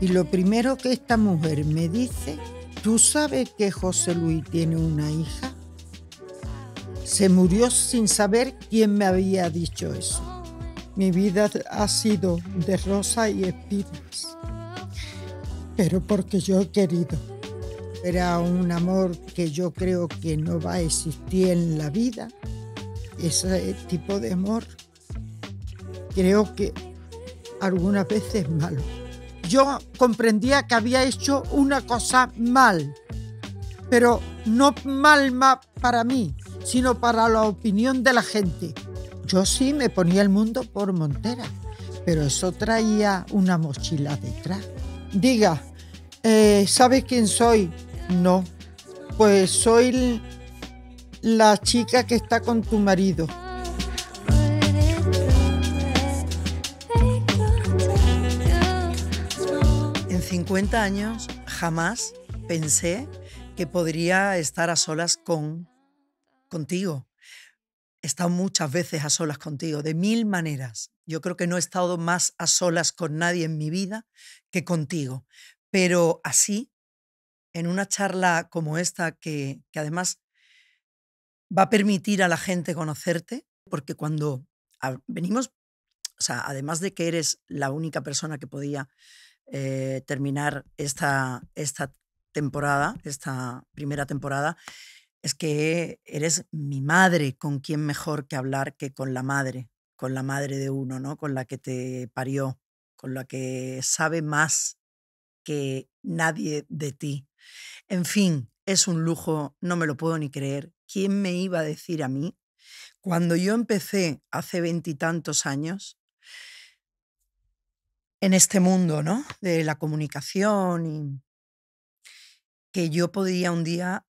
Y lo primero que esta mujer me dice, ¿tú sabes que José Luis tiene una hija? Se murió sin saber quién me había dicho eso. Mi vida ha sido de rosa y espinas, pero porque yo he querido. Era un amor que yo creo que no va a existir en la vida, ese tipo de amor creo que algunas veces es malo. Yo comprendía que había hecho una cosa mal, pero no mal, para mí, sino para la opinión de la gente. Yo sí me ponía el mundo por montera, pero eso traía una mochila detrás. Diga, eh, ¿sabes quién soy? No, pues soy la chica que está con tu marido. En 50 años jamás pensé que podría estar a solas con contigo. He estado muchas veces a solas contigo, de mil maneras. Yo creo que no he estado más a solas con nadie en mi vida que contigo. Pero así, en una charla como esta, que, que además va a permitir a la gente conocerte, porque cuando venimos, o sea, además de que eres la única persona que podía eh, terminar esta, esta temporada, esta primera temporada, es que eres mi madre, con quien mejor que hablar que con la madre, con la madre de uno, ¿no? Con la que te parió, con la que sabe más que nadie de ti. En fin, es un lujo, no me lo puedo ni creer ¿quién me iba a decir a mí? Cuando yo empecé hace veintitantos años en este mundo ¿no? de la comunicación, y que yo podía un día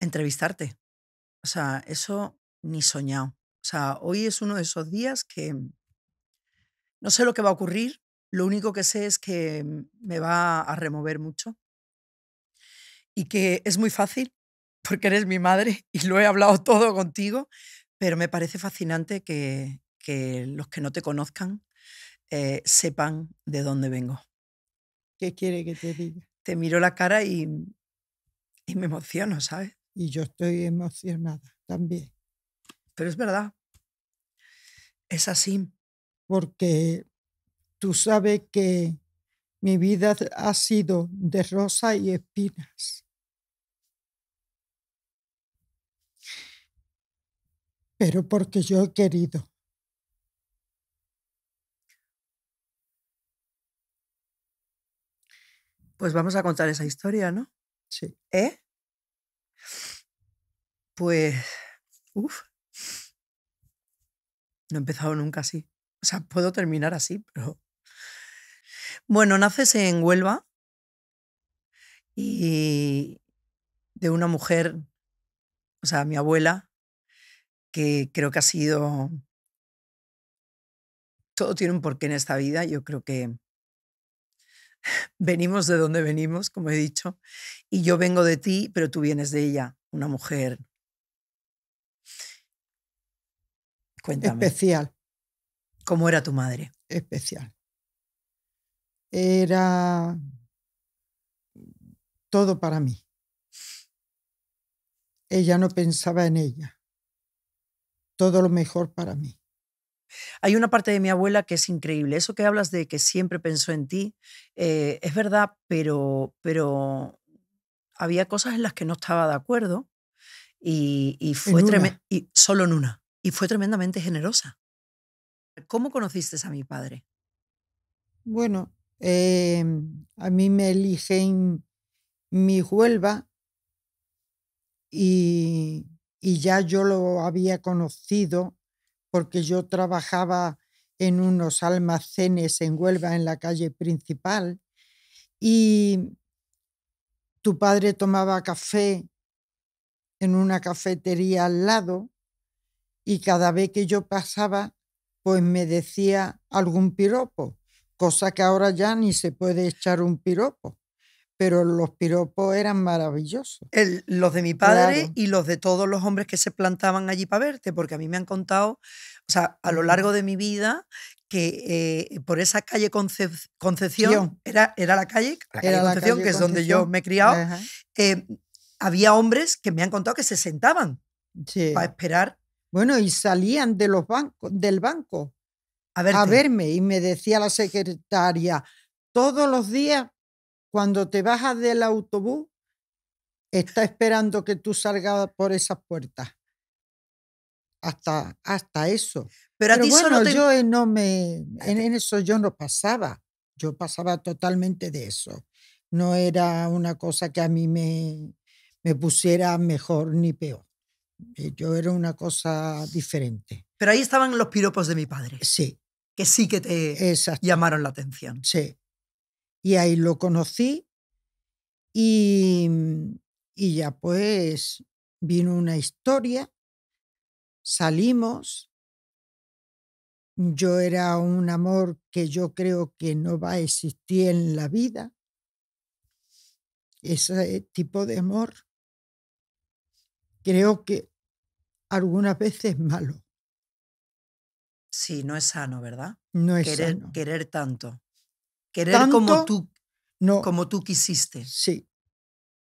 entrevistarte. O sea, eso ni soñado. O sea, hoy es uno de esos días que no sé lo que va a ocurrir, lo único que sé es que me va a remover mucho y que es muy fácil porque eres mi madre y lo he hablado todo contigo, pero me parece fascinante que, los que no te conozcan eh, sepan de dónde vengo. ¿Qué quiere que te diga? Te miro la cara y, y me emociono, ¿sabes? Y yo estoy emocionada también. Pero es verdad, es así. Porque tú sabes que mi vida ha sido de rosa y espinas. pero porque yo he querido. Pues vamos a contar esa historia, ¿no? Sí. ¿Eh? Pues, Uf. no he empezado nunca así. O sea, puedo terminar así, pero... Bueno, naces en Huelva y de una mujer, o sea, mi abuela, que creo que ha sido... Todo tiene un porqué en esta vida. Yo creo que venimos de donde venimos, como he dicho, y yo vengo de ti, pero tú vienes de ella, una mujer. Cuéntame. Especial. ¿Cómo era tu madre? Especial. Era todo para mí. Ella no pensaba en ella todo lo mejor para mí. Hay una parte de mi abuela que es increíble. Eso que hablas de que siempre pensó en ti, eh, es verdad, pero, pero había cosas en las que no estaba de acuerdo y, fue tremendo. Solo en una. Y fue tremendamente generosa. ¿Cómo conociste a mi padre? Bueno, em, a mí me eligen mi Huelva y y ya yo lo había conocido porque yo trabajaba en unos almacenes en Huelva, en la calle principal, y tu padre tomaba café en una cafetería al lado y cada vez que yo pasaba, pues me decía algún piropo, cosa que ahora ya ni se puede echar un piropo pero los piropos eran maravillosos. los de mi padre y los de todos los hombres que se plantaban allí para verte, porque a mí me han contado, o sea, a lo largo de mi vida, que eh, por esa calle Concepción, era, era, la calle, la Concepción, que es donde yo me he criado, eh, había hombres que me han contado que se sentaban a para esperar. Bueno, y salían de los bancos, del banco a, a verme y me decía la secretaria, todos los días cuando te bajas del autobús, está esperando que tú salgas por esas puertas. Hasta, hasta eso. Pero, a ti yo eh, no me, en, eso yo no pasaba. Yo pasaba totalmente de eso. No era una cosa que a mí me, me pusiera mejor ni peor. Eh, yo era una cosa diferente. Pero ahí estaban los piropos de mi padre. Sí. Que sí que te llamaron la atención. Sí. Y ahí lo conocí mm, y, ya pues vino una historia, salimos, yo era un amor que yo creo que no va a existir en la vida, ese tipo de amor, creo que algunas veces es malo. Sí, no es sano, ¿verdad? No es sano. Querer tanto. Querer como tú, no. como tú quisiste. Sí.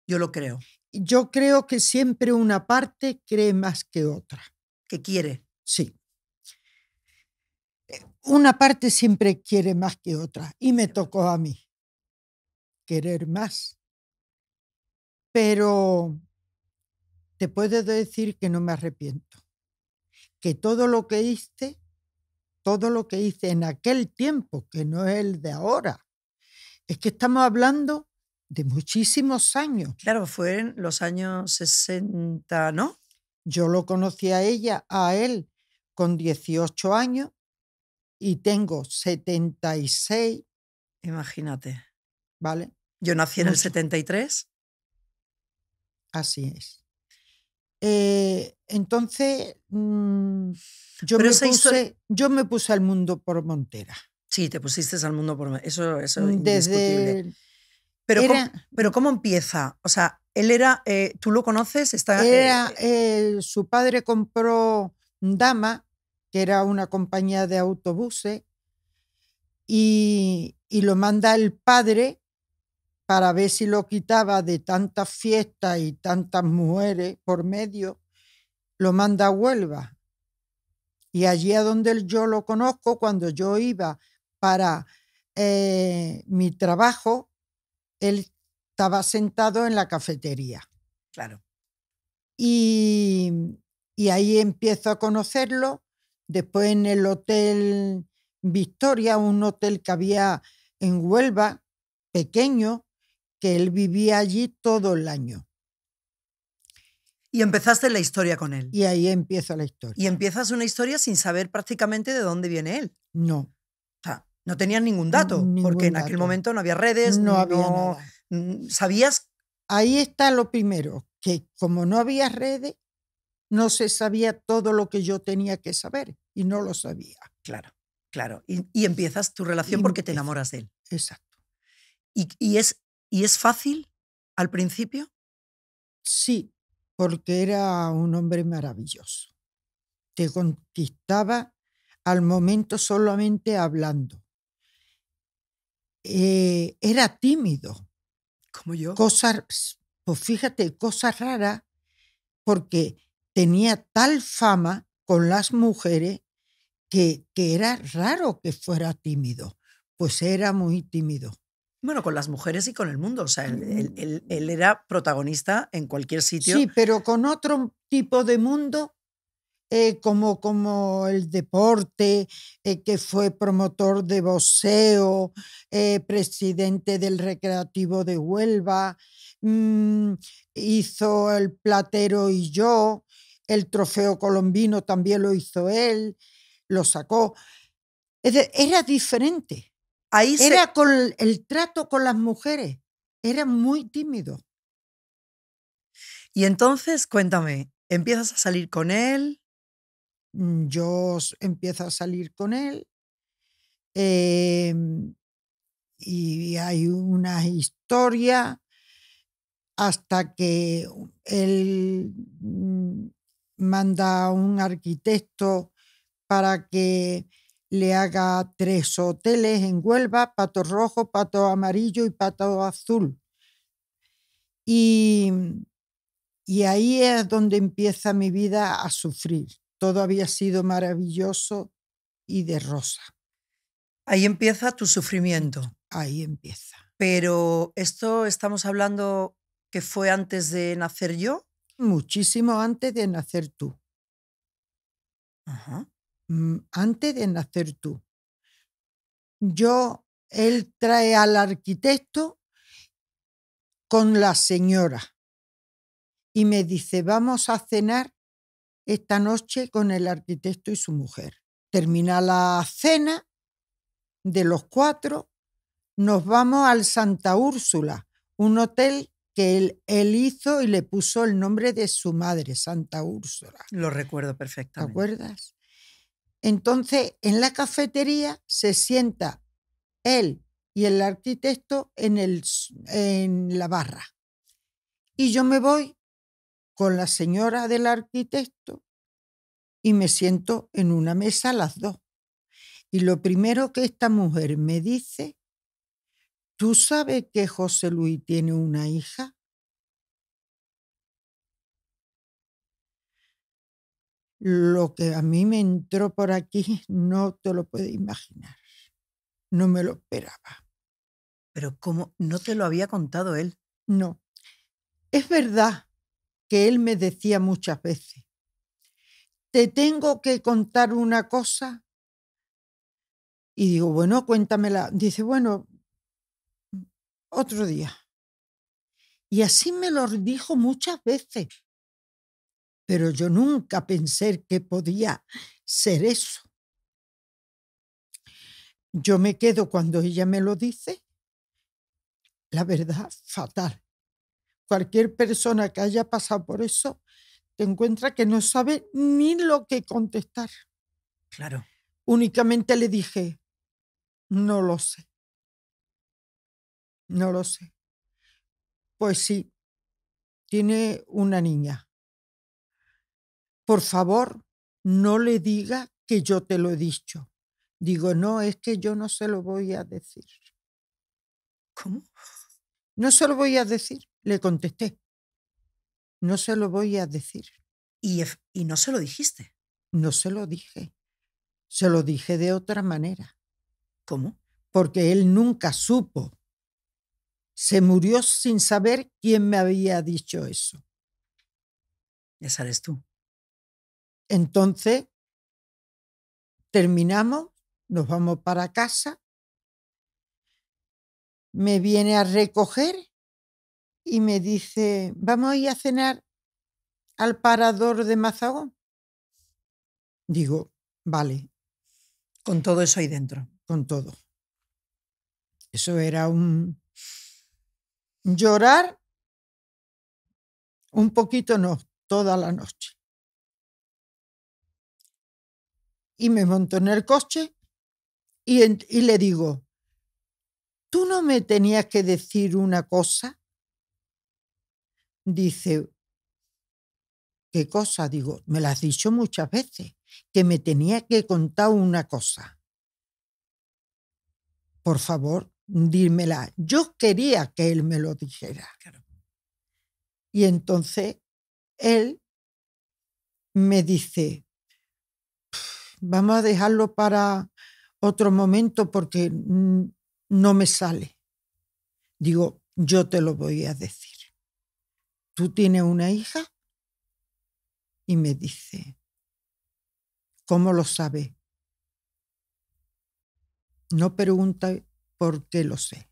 Yo lo creo. Yo creo que siempre una parte cree más que otra. ¿Que quiere? Sí. Eh, una parte siempre quiere más que otra. Y me tocó a mí querer más. Pero te puedo decir que no me arrepiento. Que todo lo que hice todo lo que hice en aquel tiempo, que no es el de ahora. Es que estamos hablando de muchísimos años. Claro, fueron los años 60, ¿no? Yo lo conocí a ella, a él, con 18 años y tengo 76. Imagínate. ¿Vale? Yo nací en el 73. Así es. Eh, entonces, mm, yo, me puse, yo me puse al mundo por Montera. Sí, te pusiste al mundo por eso, eso es mm, indiscutible. Pero, ¿cómo, pero ¿cómo empieza? O sea, él era, eh, tú lo conoces, está. Era, eh, su padre compró Dama, que era una compañía de autobuses, y, y lo manda el padre para ver si lo quitaba de tantas fiestas y tantas mujeres por medio, lo manda a Huelva. Y allí a donde yo lo conozco, cuando yo iba para eh, mi trabajo, él estaba sentado en la cafetería. Claro. Y, y ahí empiezo a conocerlo. Después en el Hotel Victoria, un hotel que había en Huelva, pequeño, él vivía allí todo el año. Y empezaste la historia con él. Y ahí empieza la historia. Y empiezas una historia sin saber prácticamente de dónde viene él. No. O sea, no tenías ningún dato, porque en aquel momento no había redes, no, había Sabías. Ahí está lo primero, que como no había redes, no se sabía todo lo que yo tenía que saber y no lo sabía. Claro, claro. Y, empiezas tu relación porque te enamoras de él. Exacto. y es ¿Y es fácil al principio? Sí, porque era un hombre maravilloso. Te conquistaba al momento solamente hablando. Eh, era tímido. Como yo. Cosas, pues fíjate, cosas raras, porque tenía tal fama con las mujeres que era raro que fuera tímido, pues era muy tímido. Bueno, con las mujeres y con el mundo. O sea, mm. él, era protagonista en cualquier sitio. Sí, pero con otro tipo de mundo, eh, como, como el deporte, eh, que fue promotor de boxeo, eh, presidente del Recreativo de Huelva, mm, hizo el Platero y yo, el Trofeo Colombino también lo hizo él, lo sacó. Era diferente era con el trato con las mujeres, era muy tímido. Y entonces, cuéntame, ¿empiezas a salir con él? Mm, yo empiezo a salir con él. Em, y hay una historia hasta que él mm, manda a un arquitecto para que le haga tres hoteles en Huelva, Pato Rojo, Pato Amarillo y Pato Azul. Y, y ahí es donde empieza mi vida a sufrir. Todo había sido maravilloso y de rosa. Ahí empieza tu sufrimiento. Ahí empieza. Pero esto estamos hablando que fue antes de nacer yo. Muchísimo antes de nacer tú. Ajá. Mm, antes de nacer tú. Yo, él trae al arquitecto con la señora y me dice, vamos a cenar esta noche con el arquitecto y su mujer. Termina la cena de los cuatro, nos vamos al Santa Úrsula, un hotel que él, él, hizo y le puso el nombre de su madre, Santa Úrsula. Lo recuerdo perfectamente. ¿Te acuerdas? Entonces, en la cafetería se sienta él y el arquitecto en, el, en la barra. Y yo me voy con la señora del arquitecto y me siento en una mesa las dos. Y lo primero que esta mujer me dice, ¿tú sabes que José Luis tiene una hija? lo que a mí me entró por aquí no te lo puedes imaginar. No me lo esperaba. Pero ¿cómo? ¿No te lo había contado él? No. Es verdad que él me decía muchas veces, te tengo que contar una cosa. Y digo, bueno, cuéntamela. Dice, bueno, otro día. Y así me lo dijo muchas veces pero yo nunca pensé que podía ser eso. Yo me quedo cuando ella me lo dice, la verdad, fatal. Cualquier persona que haya pasado por eso te encuentra que no sabe ni lo que contestar. Claro. Únicamente le dije, no lo sé. No lo sé. Pues sí, tiene una niña por favor, no le diga que yo te lo he dicho. Digo, no, es que yo no se lo voy a decir. ¿Cómo? No se lo voy a decir, le contesté. No se lo voy a decir. ¿Y, no se lo dijiste? No se lo dije. Se lo dije de otra manera. ¿Cómo? Porque él nunca supo. Se murió sin saber quién me había dicho eso. ¿Ya sabes tú. Entonces, terminamos, nos vamos para casa, me viene a recoger y me dice, vamos a ir a cenar al parador de Mazagón. Digo, vale. Con todo eso ahí dentro. Con todo. Eso era un llorar un poquito, no, toda la noche. y me montó en el coche y, le digo, ¿tú no me tenías que decir una cosa? Dice, ¿qué cosa? Digo, me la has dicho muchas veces, que me tenía que contar una cosa. Por favor, dímela. Yo quería que él me lo dijera. Y entonces él me dice, Vamos a dejarlo para otro momento porque no me sale. Digo, yo te lo voy a decir. ¿Tú tienes una hija? Y me dice, ¿cómo lo sabe? No pregunta por qué lo sé.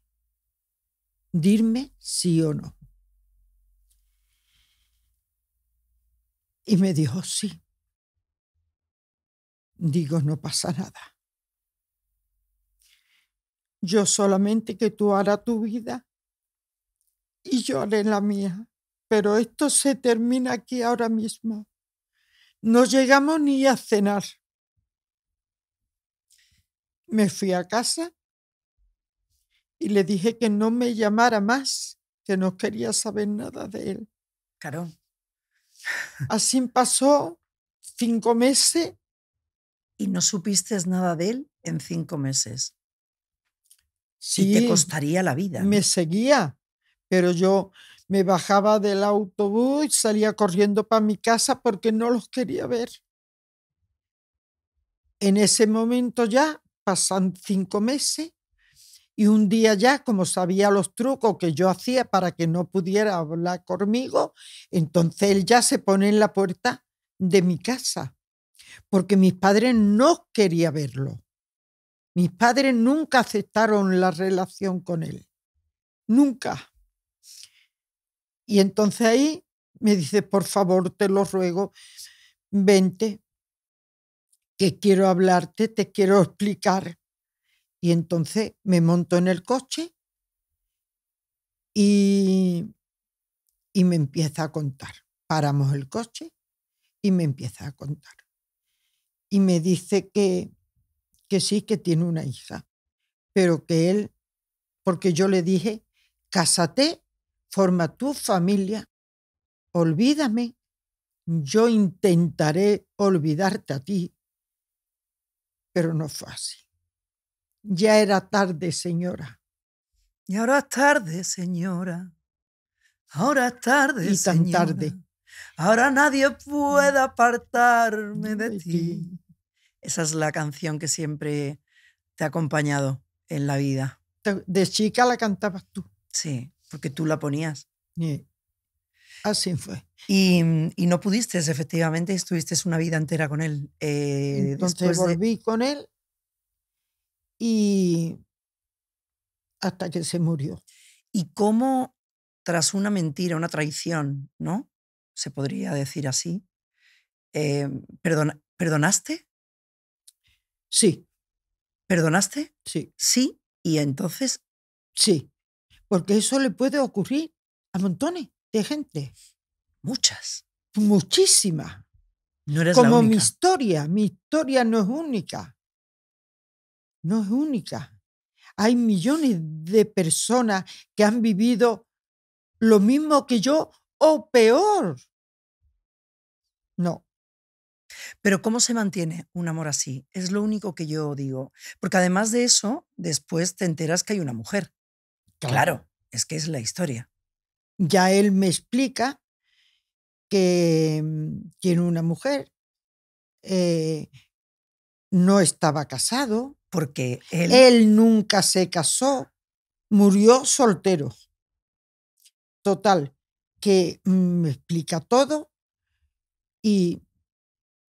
Dirme sí o no. Y me dijo, sí digo, no pasa nada. Yo solamente que tú harás tu vida y yo haré la mía. Pero esto se termina aquí ahora mismo. No llegamos ni a cenar. Me fui a casa y le dije que no me llamara más, que no quería saber nada de él. Claro. Así pasó cinco meses y no supiste nada de él en cinco meses. Sí. te costaría la vida. Me seguía, pero yo me bajaba del autobús, y salía corriendo para mi casa porque no los quería ver. En ese momento ya pasan cinco meses y un día ya, como sabía los trucos que yo hacía para que no pudiera hablar conmigo, entonces él ya se pone en la puerta de mi casa porque mis padres no querían verlo. Mis padres nunca aceptaron la relación con él. Nunca. Y entonces ahí me dice, por favor, te lo ruego, vente, que quiero hablarte, te quiero explicar. Y entonces me monto en el coche y, y me empieza a contar. Paramos el coche y me empieza a contar y me dice que, que sí, que tiene una hija, pero que él, porque yo le dije, cásate, forma tu familia, olvídame, yo intentaré olvidarte a ti, pero no fue así. Ya era tarde, señora. Y ahora es tarde, señora. Ahora es tarde. Y tan tarde. Ahora nadie mm. puede apartarme de, ti. Esa es la canción que siempre te ha acompañado en la vida. De chica la cantabas tú. Sí, porque tú la ponías. Sí. Así fue. Y, mm, no pudiste, efectivamente, estuviste una vida entera con él. Eh, Entonces volví con él y hasta que se murió. ¿Y cómo, tras una mentira, una traición, ¿no? Se podría decir así. Eh, ¿Perdonaste? Sí. ¿Perdonaste? Sí. Sí, y entonces. Sí, porque eso le puede ocurrir a montones de gente. Muchas. Muchísimas. No eres Como mi historia, mi historia no es única. No es única. Hay millones de personas que han vivido lo mismo que yo o peor. No, pero ¿cómo se mantiene un amor así? Es lo único que yo digo. Porque además de eso, después te enteras que hay una mujer. Claro, es que es la historia. Ya él me explica que mm, tiene una mujer, eh, no estaba casado. Porque él... él nunca se casó, murió soltero. Total, que mm, me explica todo y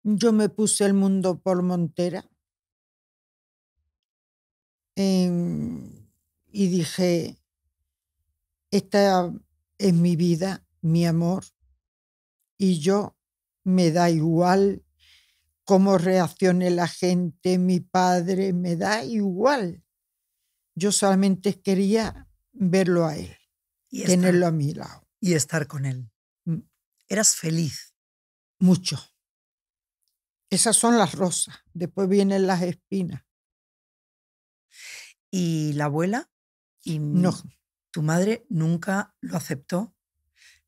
yo me puse el mundo por Montera em, y dije, esta es mi vida, mi amor, y yo me da igual cómo reaccione la gente, mi padre, me da igual. Yo solamente quería verlo a él, y tenerlo a mi lado. Y estar con él. Mm. ¿Eras feliz? Mucho. Esas son las rosas, después vienen las espinas. ¿Y la abuela? Y no. ¿Tu madre nunca lo aceptó?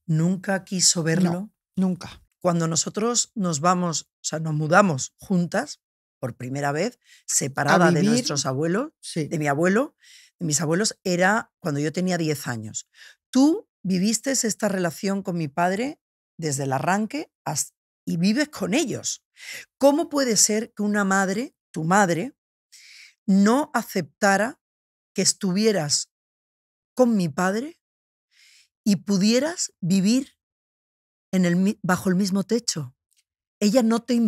¿Nunca quiso verlo? No, nunca. Cuando nosotros nos vamos, o sea, nos mudamos juntas por primera vez, separada de nuestros abuelos, de mi abuelo, de mis abuelos, era cuando yo tenía 10 años. Tú viviste esta relación con mi padre desde el arranque hasta y vives con ellos. ¿Cómo puede ser que una madre, tu madre, no aceptara que estuvieras con mi padre y pudieras vivir bajo el mismo techo? Ella no te,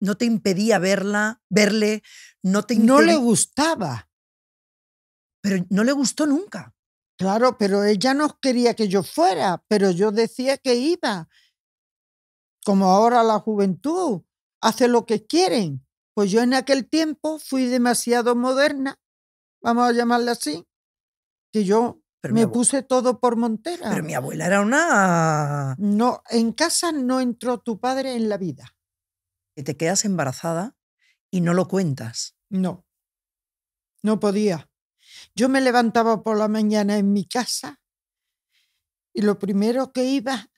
no te impedía verla, verle, no te No le gustaba. Pero no le gustó nunca. Claro, pero ella no quería que yo fuera, pero yo decía que iba como ahora la juventud hace lo que quieren. Pues yo en aquel tiempo fui demasiado moderna, vamos a llamarla así, que yo me puse todo por Montera. Pero mi abuela era una... No, en casa no entró tu padre en la vida. Que te quedas embarazada y no lo cuentas. No, no podía. Yo me levantaba por la mañana en mi casa y lo primero que iba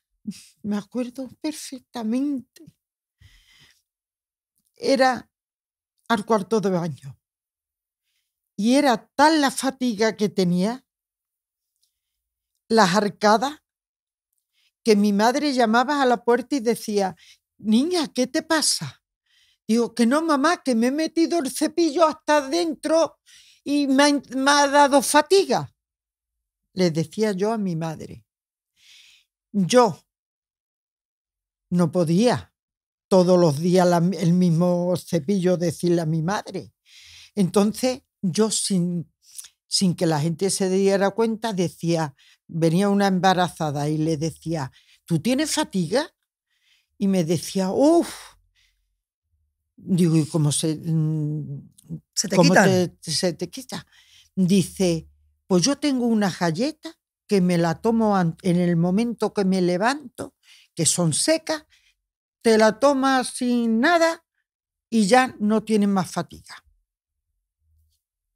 me acuerdo perfectamente, era al cuarto de baño. Y era tal la fatiga que tenía, las arcadas, que mi madre llamaba a la puerta y decía, niña, ¿qué te pasa? Digo, que no, mamá, que me he metido el cepillo hasta adentro y me ha, me ha dado fatiga. Le decía yo a mi madre. Yo, no podía todos los días el mismo cepillo decirle a mi madre. Entonces yo sin, sin que la gente se diera cuenta decía, venía una embarazada y le decía, ¿tú tienes fatiga? Y me decía, uff, digo, ¿y cómo se, mm, te, se te quita? Dice, pues yo tengo una galleta que me la tomo en el momento que me levanto que son secas, te la tomas sin nada y ya no tienes más fatiga.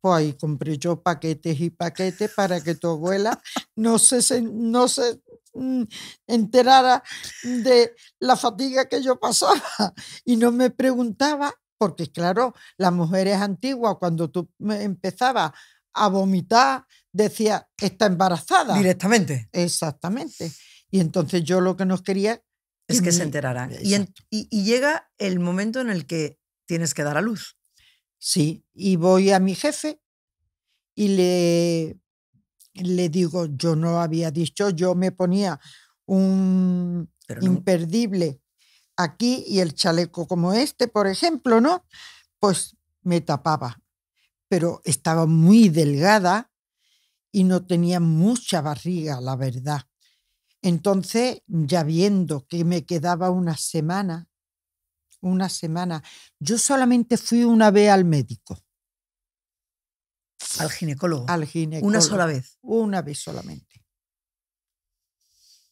Pues ahí compré yo paquetes y paquetes para que tu abuela no se, no se mm, enterara de la fatiga que yo pasaba y no me preguntaba, porque claro, las mujeres antiguas, cuando tú empezabas a vomitar, decía, está embarazada. Directamente. Exactamente. Y entonces yo lo que nos quería... Es que, se enteraran. Y, llega el momento en el que tienes que dar a luz. Sí, y voy a mi jefe y le, le digo, yo no había dicho, yo me ponía un imperdible aquí y el chaleco como este, por ejemplo, ¿no? Pues me tapaba. Pero estaba muy delgada y no tenía mucha barriga, la verdad. Entonces, ya viendo que me quedaba una semana, una semana, yo solamente fui una vez al médico. Al ginecólogo. Al ginecólogo. Una sola vez. Una vez solamente.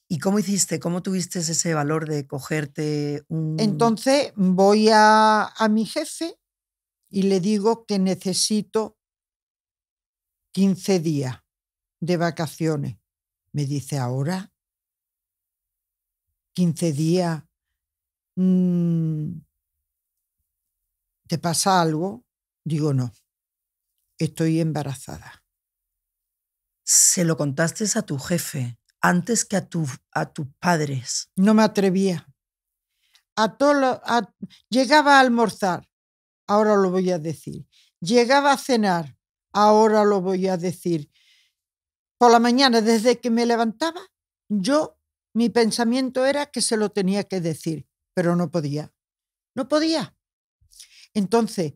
¿Y cómo hiciste? ¿Cómo tuviste ese valor de cogerte un... Entonces voy a, a mi jefe y le digo que necesito 15 días de vacaciones. Me dice, ahora 15 días, mm, ¿te pasa algo? Digo, no, estoy embarazada. ¿Se lo contaste a tu jefe antes que a, tu, a tus padres? No me atrevía. A llegaba a almorzar, ahora lo voy a decir. Llegaba a cenar, ahora lo voy a decir. Por la mañana, desde que me levantaba, yo mi pensamiento era que se lo tenía que decir, pero no podía. No podía. Entonces,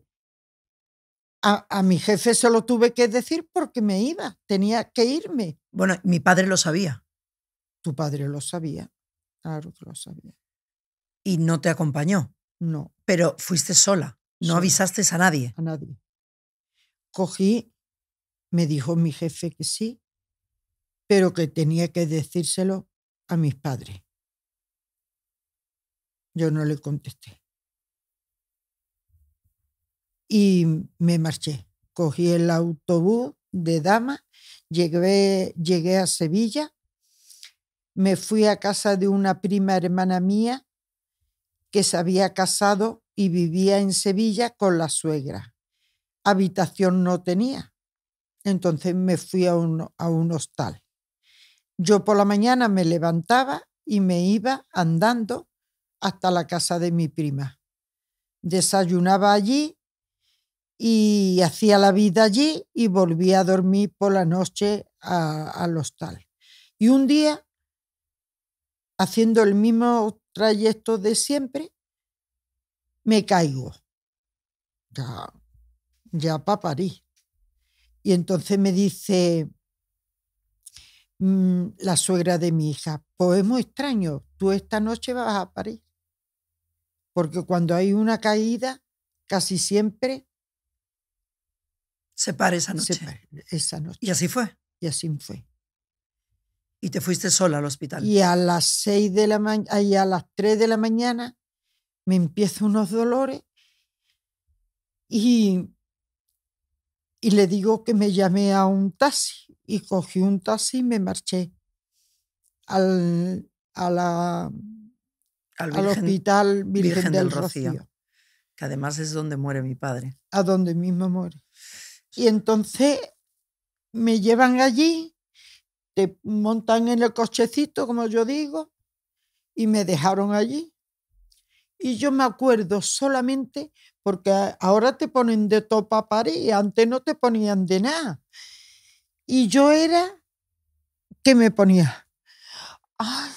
a, a, mi jefe se lo tuve que decir porque me iba, tenía que irme. Bueno, mi padre lo sabía. Tu padre lo sabía, claro que lo sabía. ¿Y no te acompañó? No. Pero fuiste sola, no avisaste a nadie. A nadie. Cogí, me dijo mi jefe que sí, pero que tenía que decírselo a mis padres. Yo no le contesté. Y me marché. Cogí el autobús de dama, llegué, llegué a Sevilla, me fui a casa de una prima hermana mía que se había casado y vivía en Sevilla con la suegra. Habitación no tenía. Entonces me fui a un, a un hostal. Yo por la mañana me levantaba y me iba andando hasta la casa de mi prima. Desayunaba allí y hacía la vida allí y volvía a dormir por la noche al hostal. Y un día, haciendo el mismo trayecto de siempre, me caigo. Ya, ya para París. Y entonces me dice, Mm, la suegra de mi hija, pues extraño, tú esta noche vas a París, porque cuando hay una caída, casi siempre... Se para esa noche. esa noche. Y así fue. Y así fue. Y te fuiste sola al hospital. Y a las seis de la mañana, a las 3 de la mañana me empiezan unos dolores y, y le digo que me llamé a un taxi y cogí un taxi y me marché al, al, hospital Virgen, del, Rocío, que además es donde muere mi padre. A donde mismo muere. Y entonces me llevan allí, te montan en el cochecito, como yo digo, y me dejaron allí. Y yo me acuerdo solamente porque ahora te ponen de topa a París, antes no te ponían de nada. Y yo era que me ponía. Ay,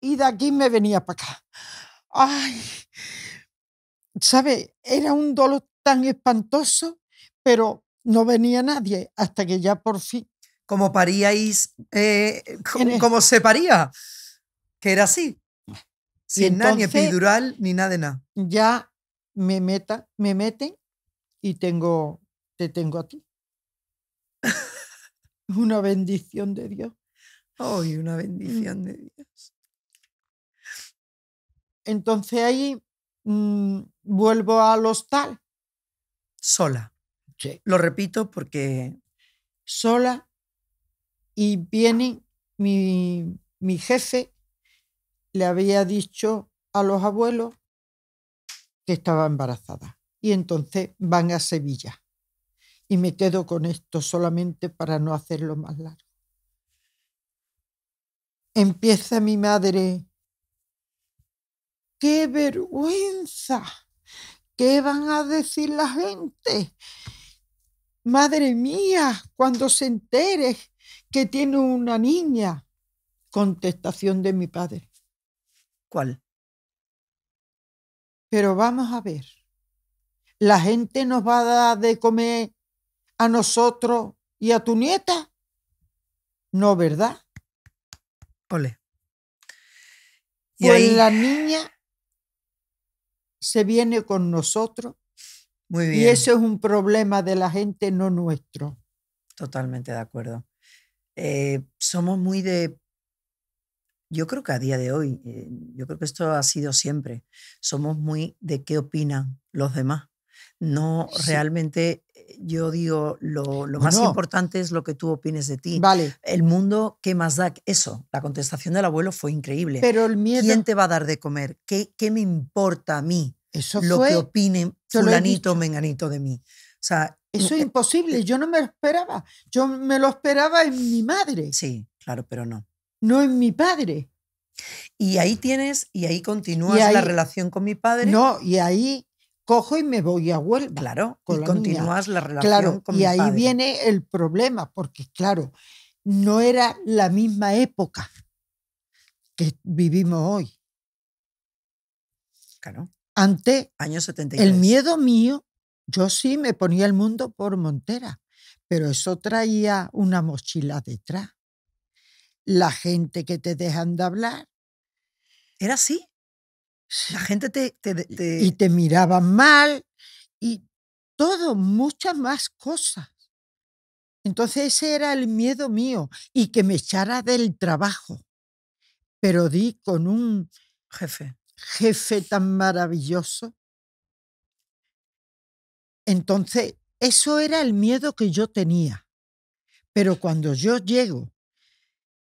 y de aquí me venía para acá. Ay, ¿sabe? Era un dolor tan espantoso, pero no venía nadie hasta que ya por fin. Como paríais, eh, como, se paría, que era así. Sin nada, ni epidural, ni nada de nada. Ya me, meta, me meten y tengo, te tengo a ti. una bendición de Dios. Ay, una mm. bendición de Dios. Entonces ahí mm, vuelvo al hostal. Sola. Lo repito porque... Sola. Y viene mi, mi jefe, le había dicho a los abuelos que estaba embarazada. Y entonces van a Sevilla. Y me quedo con esto solamente para no hacerlo más largo. Empieza mi madre. ¡Qué vergüenza! ¿Qué van a decir la gente? Madre mía, cuando se entere que tiene una niña. Contestación de mi padre. ¿Cuál? Pero vamos a ver. La gente nos va a dar de comer a nosotros y a tu nieta. No, ¿verdad? Ole. Y pues la niña se viene con nosotros. Muy bien. Y eso es un problema de la gente, no nuestro. Totalmente de acuerdo. Eh, somos muy de yo creo que a día de hoy, eh, yo creo que esto ha sido siempre, somos muy de qué opinan los demás. No realmente yo digo, lo, más importante es lo que tú opines de ti. Vale. El mundo, ¿qué más da? Eso, la contestación del abuelo fue increíble. Pero el miedo... ¿Quién te va a dar de comer? ¿Qué, qué me importa a mí Eso lo que opine fulanito menganito de mí? O sea, Eso es imposible, yo no me lo esperaba. Yo me lo esperaba en mi madre. Sí, claro, pero no. No en mi padre. Y ahí tienes, y ahí continúas la relación con mi padre. No, y ahí cojo y me voy a Huelva. Claro, la continúas la relación claro, y ahí viene el problema, porque claro, no era la misma época que vivimos hoy. Claro. Antes, años el miedo mío, yo sí me ponía el mundo por Montera, pero eso traía una mochila detrás. La gente que te dejan de hablar. ¿Era así? La gente Y te miraba mal y todo, muchas más cosas. Entonces ese era el miedo mío y que me echara del trabajo. Pero di con un jefe, jefe tan maravilloso. Entonces, eso era el miedo que yo tenía. Pero cuando yo llego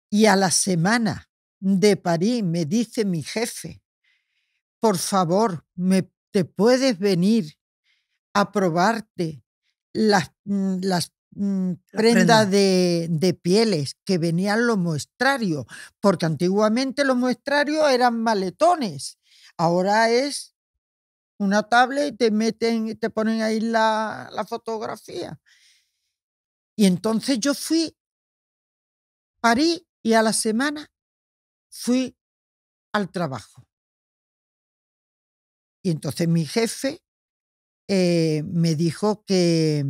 y a la semana de París me dice mi jefe por favor, te puedes venir a probarte las, mm, las mm, prendas de, pieles que venían los muestrarios, porque antiguamente los muestrarios eran maletones, ahora es una tablet y te meten, te ponen ahí la, la fotografía. Y entonces yo fui a París y a la semana fui al trabajo. Y entonces mi jefe eh, me dijo que,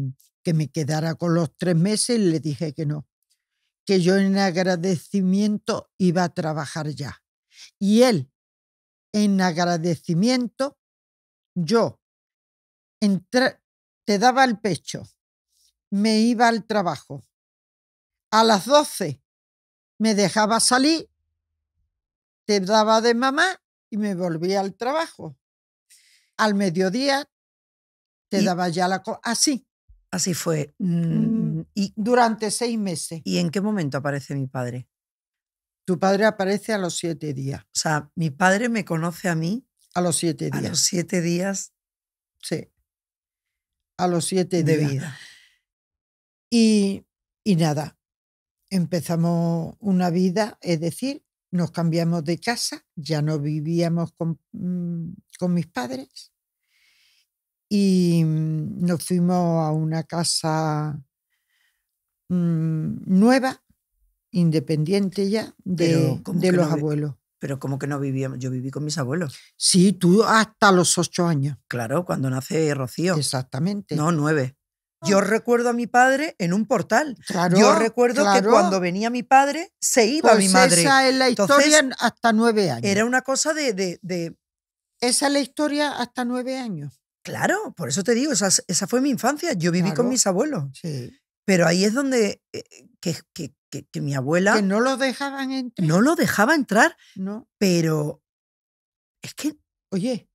me quedara con los tres meses y le dije que no, que yo en agradecimiento iba a trabajar ya. Y él, en agradecimiento, yo te daba el pecho, me iba al trabajo. A las 12 me dejaba salir, te daba de mamá y me volvía al trabajo al mediodía te daba ya la... Así. Así fue. Mm, mm, y, durante seis meses. ¿Y en qué momento aparece mi padre? Tu padre aparece a los siete días. O sea, mi padre me conoce a mí. A los siete días. A los siete días. Sí. A los siete de vida. Y, y nada, empezamos una vida, es decir, nos cambiamos de casa, ya no vivíamos con, mm, mis padres y mm, nos fuimos a una casa mm, nueva, independiente ya, de, los abuelos. Pero como que no vivíamos, yo viví con mis abuelos. Sí, tú hasta los ocho años. Claro, cuando nace Rocío. Exactamente. No, nueve. Yo ah. recuerdo a mi padre en un portal. Yo recuerdo que cuando venía mi padre, se iba mi pues madre. Esa es la historia hasta nueve años. Era una cosa de, Esa es la historia hasta nueve años. Claro, por eso te digo, esa, fue mi infancia. Yo viví con mis abuelos. Sí. Pero ahí es donde eh, eh, que, mi abuela. Que no lo dejaban entrar. No lo dejaba entrar. No. Pero es que. Oye.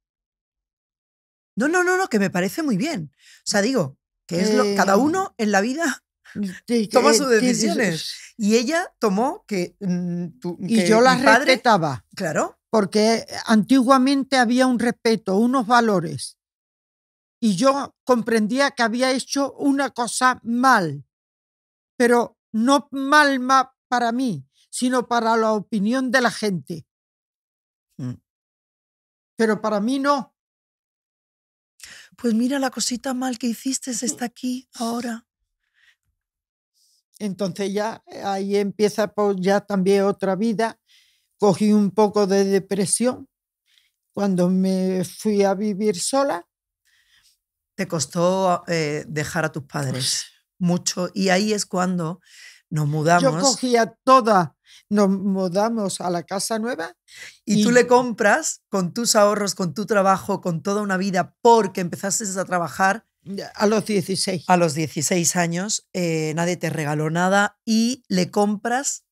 No, no, no, no, que me parece muy bien. O sea, digo, que es lo, cada em, uno en la vida toma eh, sus decisiones. Y ella tomó que, mm, y yo la respetaba. Claro. Porque antiguamente había un respeto, unos valores. Y yo comprendía que había hecho una cosa mal, pero no mal, mal para mí, sino para la opinión de la gente. Mm. Pero para mí no pues mira, la cosita mal que hiciste está aquí ahora. Entonces ya ahí empieza pues, ya también otra vida. Cogí un poco de depresión cuando me fui a vivir sola. Te costó eh, dejar a tus padres pues mucho y ahí es cuando nos mudamos. Yo cogía toda nos mudamos a la casa nueva. Y, tú le compras con tus ahorros, con tu trabajo, con toda una vida, porque empezaste a trabajar. A los 16. A los 16 años, eh, nadie te regaló nada y le compras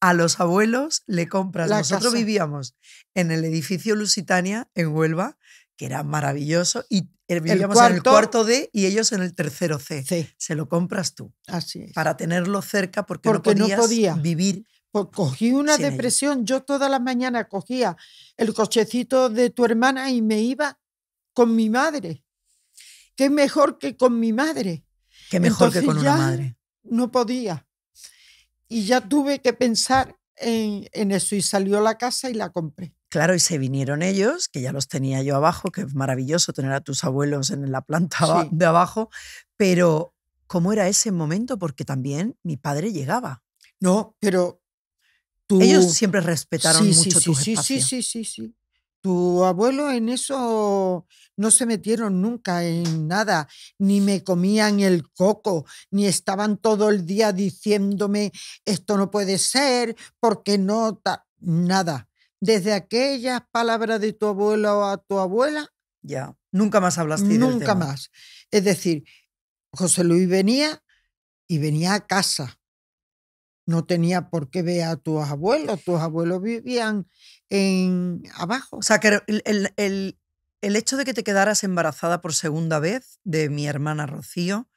a los abuelos, le compras. Nosotros vivíamos en el edificio Lusitania, en Huelva, que era maravilloso, y Vivíamos el cuarto, en el cuarto D y ellos en el tercero C. Se lo compras tú. Así es. Para tenerlo cerca porque, no, podías podía. vivir. Pues cogí una depresión. Yo toda la mañana cogía el cochecito de tu hermana y me iba con mi madre. Qué mejor que con mi madre. Qué mejor que con una madre. No podía. Y ya tuve que pensar en, en eso y salió la casa y la compré. Claro, y se vinieron ellos, que ya los tenía yo abajo, que es maravilloso tener a tus abuelos en la planta de abajo, pero ¿cómo era ese momento? Porque también mi padre llegaba. No, pero Ellos siempre respetaron sí, mucho sí, sí, Sí, sí, sí, sí. Tu abuelo en eso no se metieron nunca en nada, ni me comían el coco, ni estaban todo el día diciéndome esto no puede ser, porque no, nada desde aquellas palabras de tu abuelo a tu abuela. Ya, nunca más hablaste nunca del Nunca más. Es decir, José Luis venía y venía a casa. No tenía por qué ver a tus abuelos, tus abuelos vivían en abajo. O sea, que el, hecho de que te quedaras embarazada por segunda vez de mi hermana Rocío,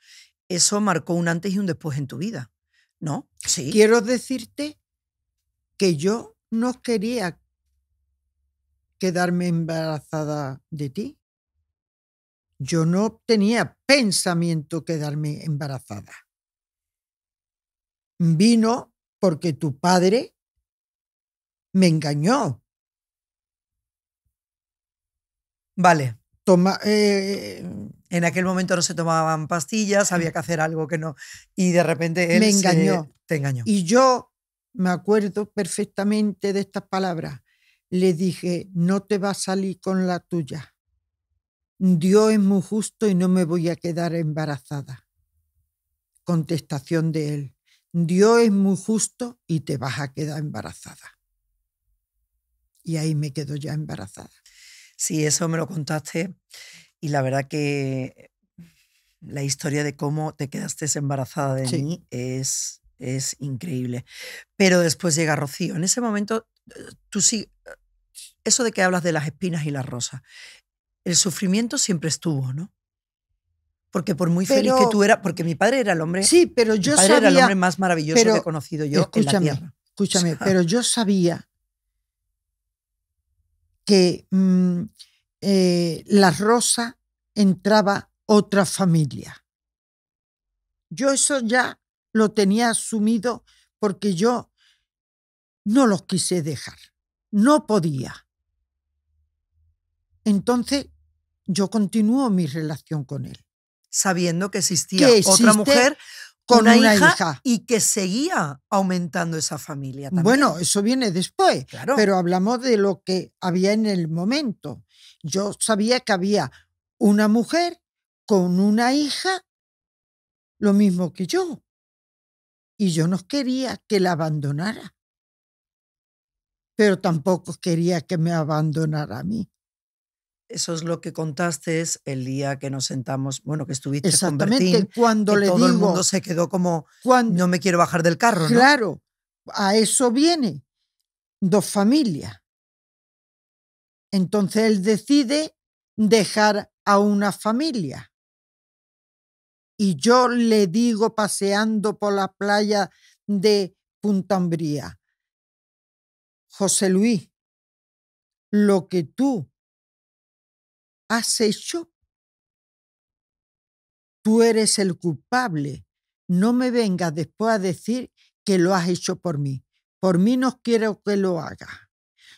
eso marcó un antes y un después en tu vida, ¿no? Sí. Quiero decirte que yo no quería quedarme embarazada de ti. Yo no tenía pensamiento quedarme embarazada. Vino porque tu padre me engañó. Vale. Toma, eh, en aquel momento no se tomaban pastillas, había mm. que hacer algo que no. Y de repente él me engañó. te engañó. Y yo me acuerdo perfectamente de estas palabras. Le dije, no te va a salir con la tuya. Dios es muy justo y no me voy a quedar embarazada. Contestación de él, Dios es muy justo y te vas a quedar embarazada. Y ahí me quedo ya embarazada. Sí, eso me lo contaste y la verdad que la historia de cómo te quedaste embarazada de mí es, es increíble. Pero después llega Rocío. En ese momento, eh, tú sí, eso de que hablas de las espinas y las rosas, el sufrimiento siempre estuvo, ¿no? Porque por muy feliz que tú eras, porque mi padre era el hombre. Sí, pero yo sabía, era el hombre más maravilloso que he conocido yo en la tierra. Escúchame, pero yo sabía que las mm, rosas eh, la rosa entraba otra familia. Yo eso ya lo tenía asumido porque yo no los quise dejar. No podía. Entonces yo continúo mi relación con él. Sabiendo que existía otra mujer con una, hija, y que seguía aumentando esa familia. También. Bueno, eso viene después, pero hablamos de lo que había en el momento. Yo sabía que había una mujer con una hija, lo mismo que yo, y yo no quería que la abandonara, pero tampoco quería que me abandonara a mí. Eso es lo que contaste el día que nos sentamos, bueno, que estuviste con con Bertín, cuando le todo el mundo se quedó como, no me quiero bajar del carro. Claro, a eso viene. Dos familias. Entonces él decide dejar a una familia. Y yo le digo paseando por la playa de Punta Umbría, José Luis, lo que tú has hecho? Tú eres el culpable. No me vengas después a decir que lo has hecho por mí. Por mí no quiero que lo hagas.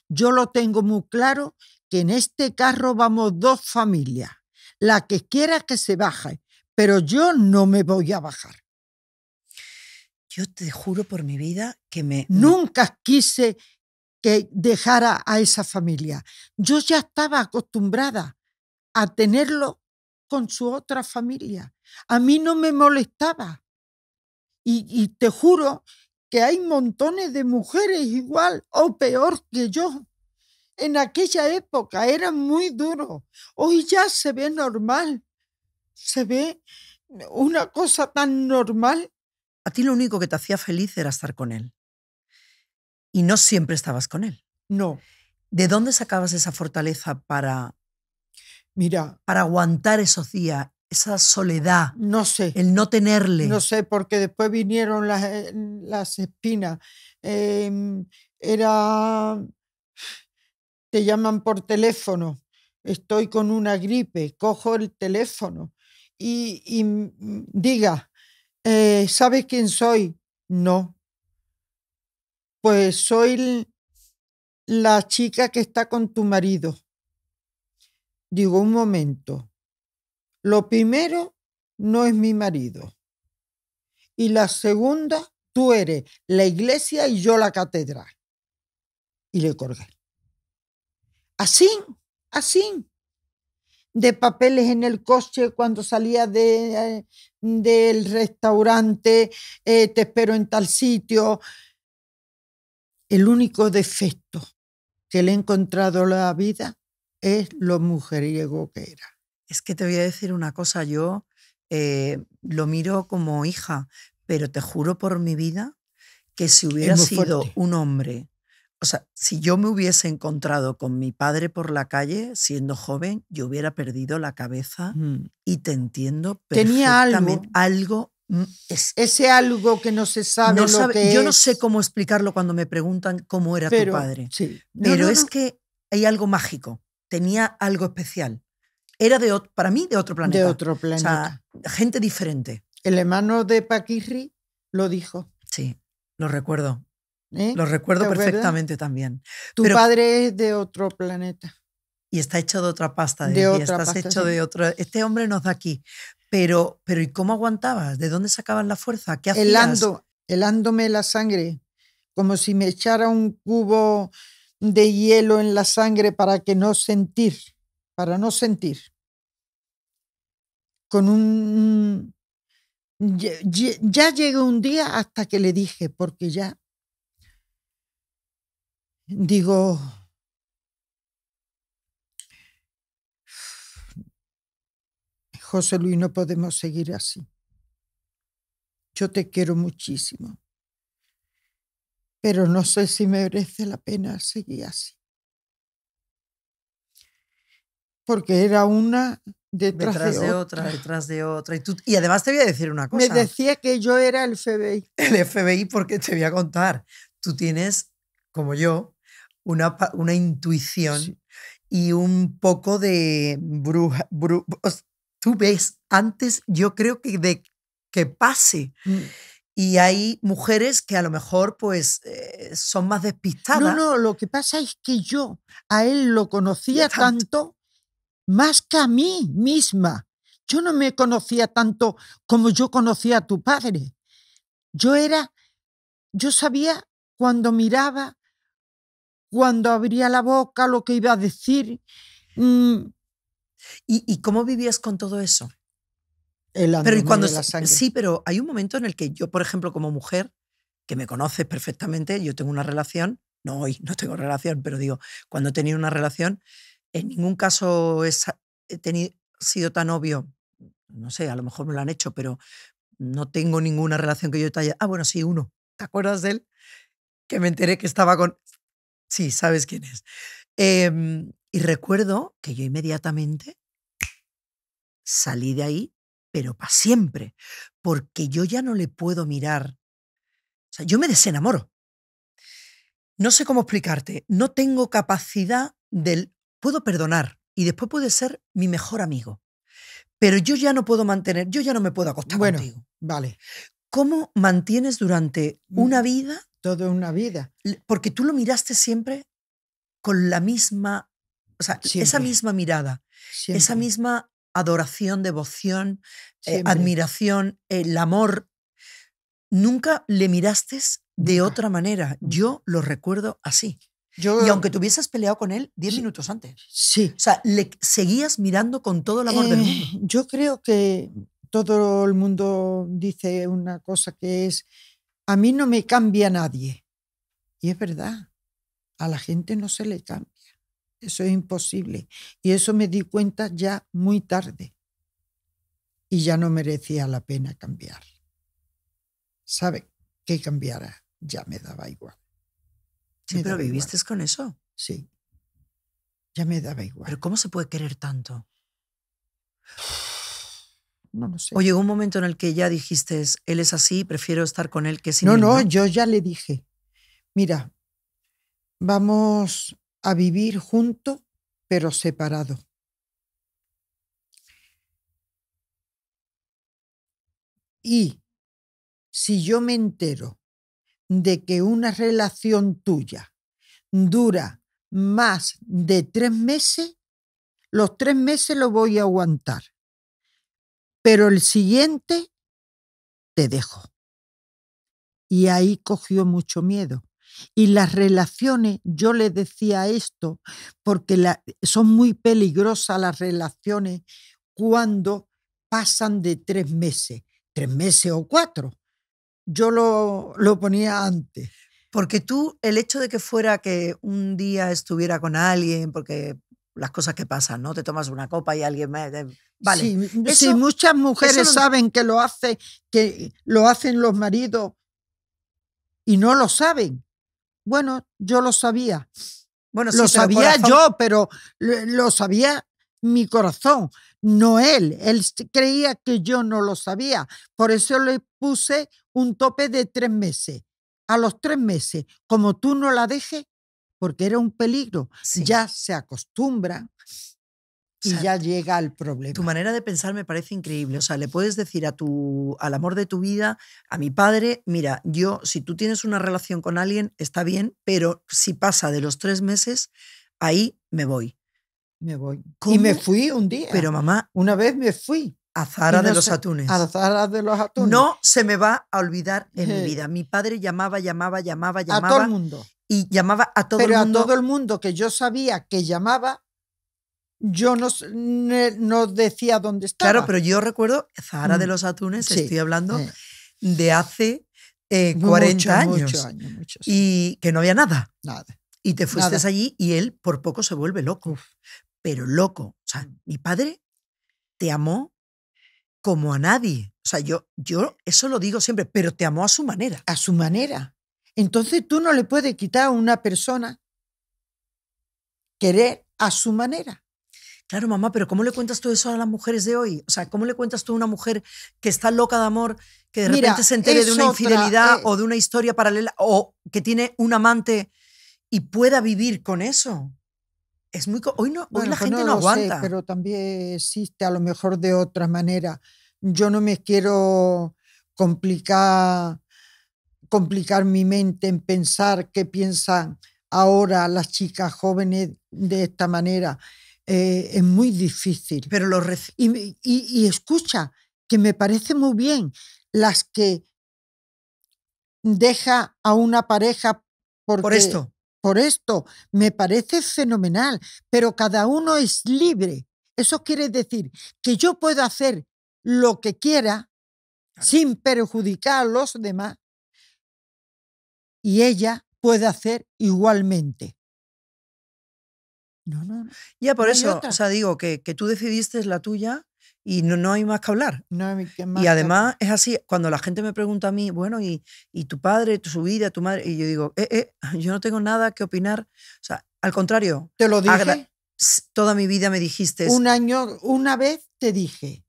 Yo lo tengo muy claro que en este carro vamos dos familias. La que quiera que se baje, pero yo no me voy a bajar. Yo te juro por mi vida que me... Nunca quise que dejara a esa familia. Yo ya estaba acostumbrada a tenerlo con su otra familia. A mí no me molestaba. Y, y te juro que hay montones de mujeres igual o peor que yo. En aquella época era muy duro. Hoy ya se ve normal. Se ve una cosa tan normal. A ti lo único que te hacía feliz era estar con él. Y no siempre estabas con él. No. ¿De dónde sacabas esa fortaleza para para aguantar esos días, esa soledad. No sé. El no tenerle. No sé, porque después vinieron las, eh, las espinas. Em, era. Te llaman por teléfono. Estoy con una gripe. Cojo el teléfono y, diga, eh, ¿sabes quién soy? No. Pues soy la chica que está con tu marido. Digo, un momento. Lo primero no es mi marido. Y la segunda, tú eres la iglesia y yo la catedral. Y le colgué. Así, así. De papeles en el coche cuando salía de, eh, del restaurante, eh, te espero en tal sitio. El único defecto que le he encontrado a la vida es lo mujeriego que era. Es que te voy a decir una cosa, yo eh, lo miro como hija, pero te juro por mi vida que si hubiera sido un hombre, o sea, si yo me hubiese encontrado con mi padre por la calle siendo joven, yo hubiera perdido la cabeza mm. y te entiendo Tenía algo, mm, es, ese algo que no se sabe Yo no sé cómo explicarlo cuando me preguntan cómo era tu padre, sí. pero es que hay algo mágico tenía algo especial. Era de, para mí de otro planeta. De otro planeta. gente diferente. El hermano de Paquirri lo dijo. Sí, lo recuerdo. ¿Eh? Lo recuerdo perfectamente también. Tu padre es de otro planeta. Y está hecho de otra pasta. De, ¿eh? otra hecho de otro. Este hombre nos da aquí. Pero, pero ¿y cómo aguantabas? ¿De dónde sacaban la fuerza? ¿Qué hacías? Helando, helándome la sangre, como si me echara un cubo de hielo en la sangre para que no sentir, para no sentir. Con un ya, llegó un día hasta que le dije, porque ya digo, José Luis, no podemos seguir así. Yo te quiero muchísimo pero no sé si me merece la pena seguir así. Porque era una detrás, detrás de, otra, Detrás de otra. Y, y además te voy a decir una cosa. Me decía que yo era el FBI. El FBI porque te voy a contar. Tú tienes, como yo, una, una intuición y un poco de bruja. tú ves antes, yo creo que de que pase. Mm y hay mujeres que a lo mejor pues eh, son más despistadas. No, no, lo que pasa es que yo a él lo conocía tanto. más que a mí misma. Yo no me conocía tanto como yo conocía a tu padre. Yo era, yo sabía cuando miraba, cuando abría la boca, lo que iba a decir. Mm. ¿Y cómo vivías con todo eso? pero cuando, Sí, pero hay un momento en el que yo, por ejemplo, como mujer, que me conoces perfectamente, yo tengo una relación, no hoy, no tengo relación, pero digo, cuando he tenido una relación, en ningún caso he, tenido, sido tan obvio, no sé, a lo mejor me lo han hecho, pero no tengo ninguna relación que yo te haya... Ah, bueno, sí, uno. ¿Te acuerdas de él? Que me enteré que estaba con... Sí, sabes quién es. Em, y recuerdo que yo inmediatamente salí de ahí pero para siempre, porque yo ya no le puedo mirar. O sea, yo me desenamoro. No sé cómo explicarte, no tengo capacidad del... Puedo perdonar y después puede ser mi mejor amigo, pero yo ya no puedo mantener, yo ya no me puedo acostar bueno, contigo. Vale. ¿Cómo mantienes durante mm, una vida? Toda una vida. Porque tú lo miraste siempre con la misma, o sea, esa misma mirada, esa misma adoración, devoción, eh, admiración, el amor. Nunca le miraste de otra manera. Yo lo recuerdo así. Yo, y aunque te hubieses peleado con él diez minutos antes. Sí. O sea, le seguías mirando con todo el amor del eh, mundo. Yo creo que todo el mundo dice una cosa que es, a mí no me cambia nadie. Y es verdad, a la gente no se le cambia. Eso es imposible. Y eso me di cuenta ya muy tarde. Y ya no merecía la pena cambiar. ¿Sabe? Que cambiara ya me daba igual. Me viviste con eso. Sí. Ya me daba igual. Pero ¿cómo se puede querer tanto? No lo sé. O llegó un momento en el que ya dijiste, él es así, prefiero estar con él que sin él. No, no, yo ya le dije, mira, vamos a vivir junto pero separado. Y si yo me entero de que una relación tuya dura más de tres meses, los tres meses lo voy a aguantar. Pero el siguiente, te dejo. Y ahí cogió mucho miedo. Y las relaciones, yo le decía esto, porque son muy peligrosas las relaciones cuando pasan de tres meses, tres meses o cuatro. Yo lo, ponía antes. Porque tú, el hecho de que fuera que un día estuviera con alguien, porque las cosas que pasan, ¿no? Te tomas una copa y alguien me... Eh, vale. Sí, muchas mujeres saben que lo, que lo hacen los maridos y no lo saben. Bueno, yo lo sabía. Bueno, lo sabía yo, pero lo, sabía mi corazón, no él. Él creía que yo no lo sabía. Por eso le puse un tope de tres meses. A los tres meses, como tú no la dejes, porque era un peligro, ya se acostumbra y ya llega al problema. Tu manera de pensar me parece increíble. O sea, le puedes decir a tu, al amor de tu vida, a mi padre, mira, yo, si tú tienes una relación con alguien, está bien, pero si pasa de los tres meses, ahí me voy. Me voy. Y me fui un día. Pero mamá. Una vez me fui. A Zara de los Atunes. A Zara de los Atunes. No se me va a olvidar en mi vida. Mi padre llamaba, llamaba, llamaba, llamaba. A todo el mundo. Y llamaba a todo el mundo. Pero a todo el mundo que yo sabía que llamaba, yo no, decía dónde estaba. Claro, pero yo recuerdo Zahara de mm. los Atunes, estoy hablando de hace eh, 40 años. Y que no había nada. Nada. Y te fuiste allí y él por poco se vuelve loco. Pero loco. O sea, mm. mi padre te amó como a nadie. O sea, yo, yo eso lo digo siempre, pero te amó a su manera. A su manera. Entonces tú no le puedes quitar a una persona querer a su manera. Claro, mamá, pero ¿cómo le cuentas tú eso a las mujeres de hoy? O sea, ¿cómo le cuentas tú a una mujer que está loca de amor, que de repente se entere de una infidelidad eh o de una historia paralela o que tiene un amante y pueda vivir con eso? Es muy hoy no la pues gente no, aguanta. pero también existe a lo mejor de otra manera. Yo no me quiero complicar complicar mi mente en pensar qué piensan ahora las chicas jóvenes de esta manera. Eh, es muy difícil. Pero lo y, escucha, que me parece muy bien las que deja a una pareja por esto. Por esto, me parece fenomenal, pero cada uno es libre. Eso quiere decir que yo puedo hacer lo que quiera sin perjudicar a los demás y ella puede hacer igualmente. Ya por eso, o sea, digo que, que tú decidiste la tuya y no, hay más que hablar. y además es así, cuando la gente me pregunta a mí, bueno, y, tu padre, tu, su vida, tu madre, y yo digo, eh, eh, yo no tengo nada que opinar. O sea, al contrario. ¿Te lo dije? Toda mi vida me dijiste. Un año, una vez te dije,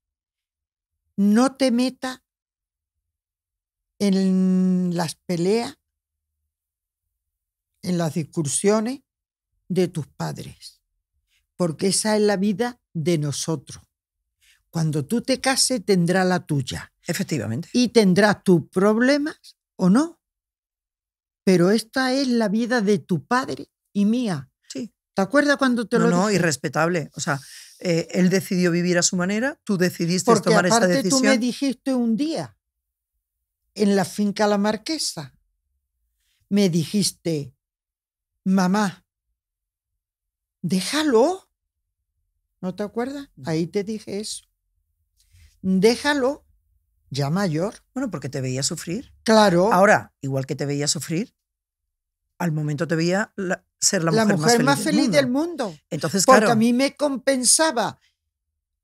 no te meta en las peleas, en las discusiones, de tus padres, porque esa es la vida de nosotros. Cuando tú te cases tendrá la tuya. Efectivamente. Y tendrás tus problemas o no. Pero esta es la vida de tu padre y mía. Sí. ¿Te acuerdas cuando te no, lo No, no, irrespetable. O sea, eh, él decidió vivir a su manera, tú decidiste tomar esa esta decisión. tú me dijiste un día, en la finca La Marquesa, me dijiste, mamá, déjalo. ¿No te acuerdas? Ahí te dije eso. Déjalo, ya mayor. Bueno, porque te veía sufrir. Claro. Ahora, igual que te veía sufrir, al momento te veía ser la, mujer, más feliz, del, mundo. Entonces, porque claro. a mí me compensaba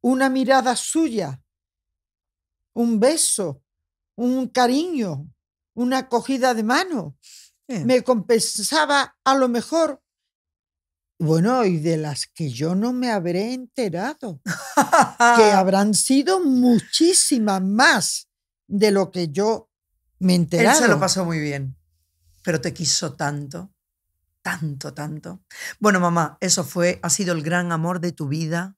una mirada suya, un beso, un cariño, una acogida de mano. Me compensaba a lo mejor bueno, y de las que yo no me habré enterado, que habrán sido muchísimas más de lo que yo me enteré. Él se lo pasó muy bien, pero te quiso tanto, tanto, tanto. Bueno, mamá, eso fue, ha sido el gran amor de tu vida.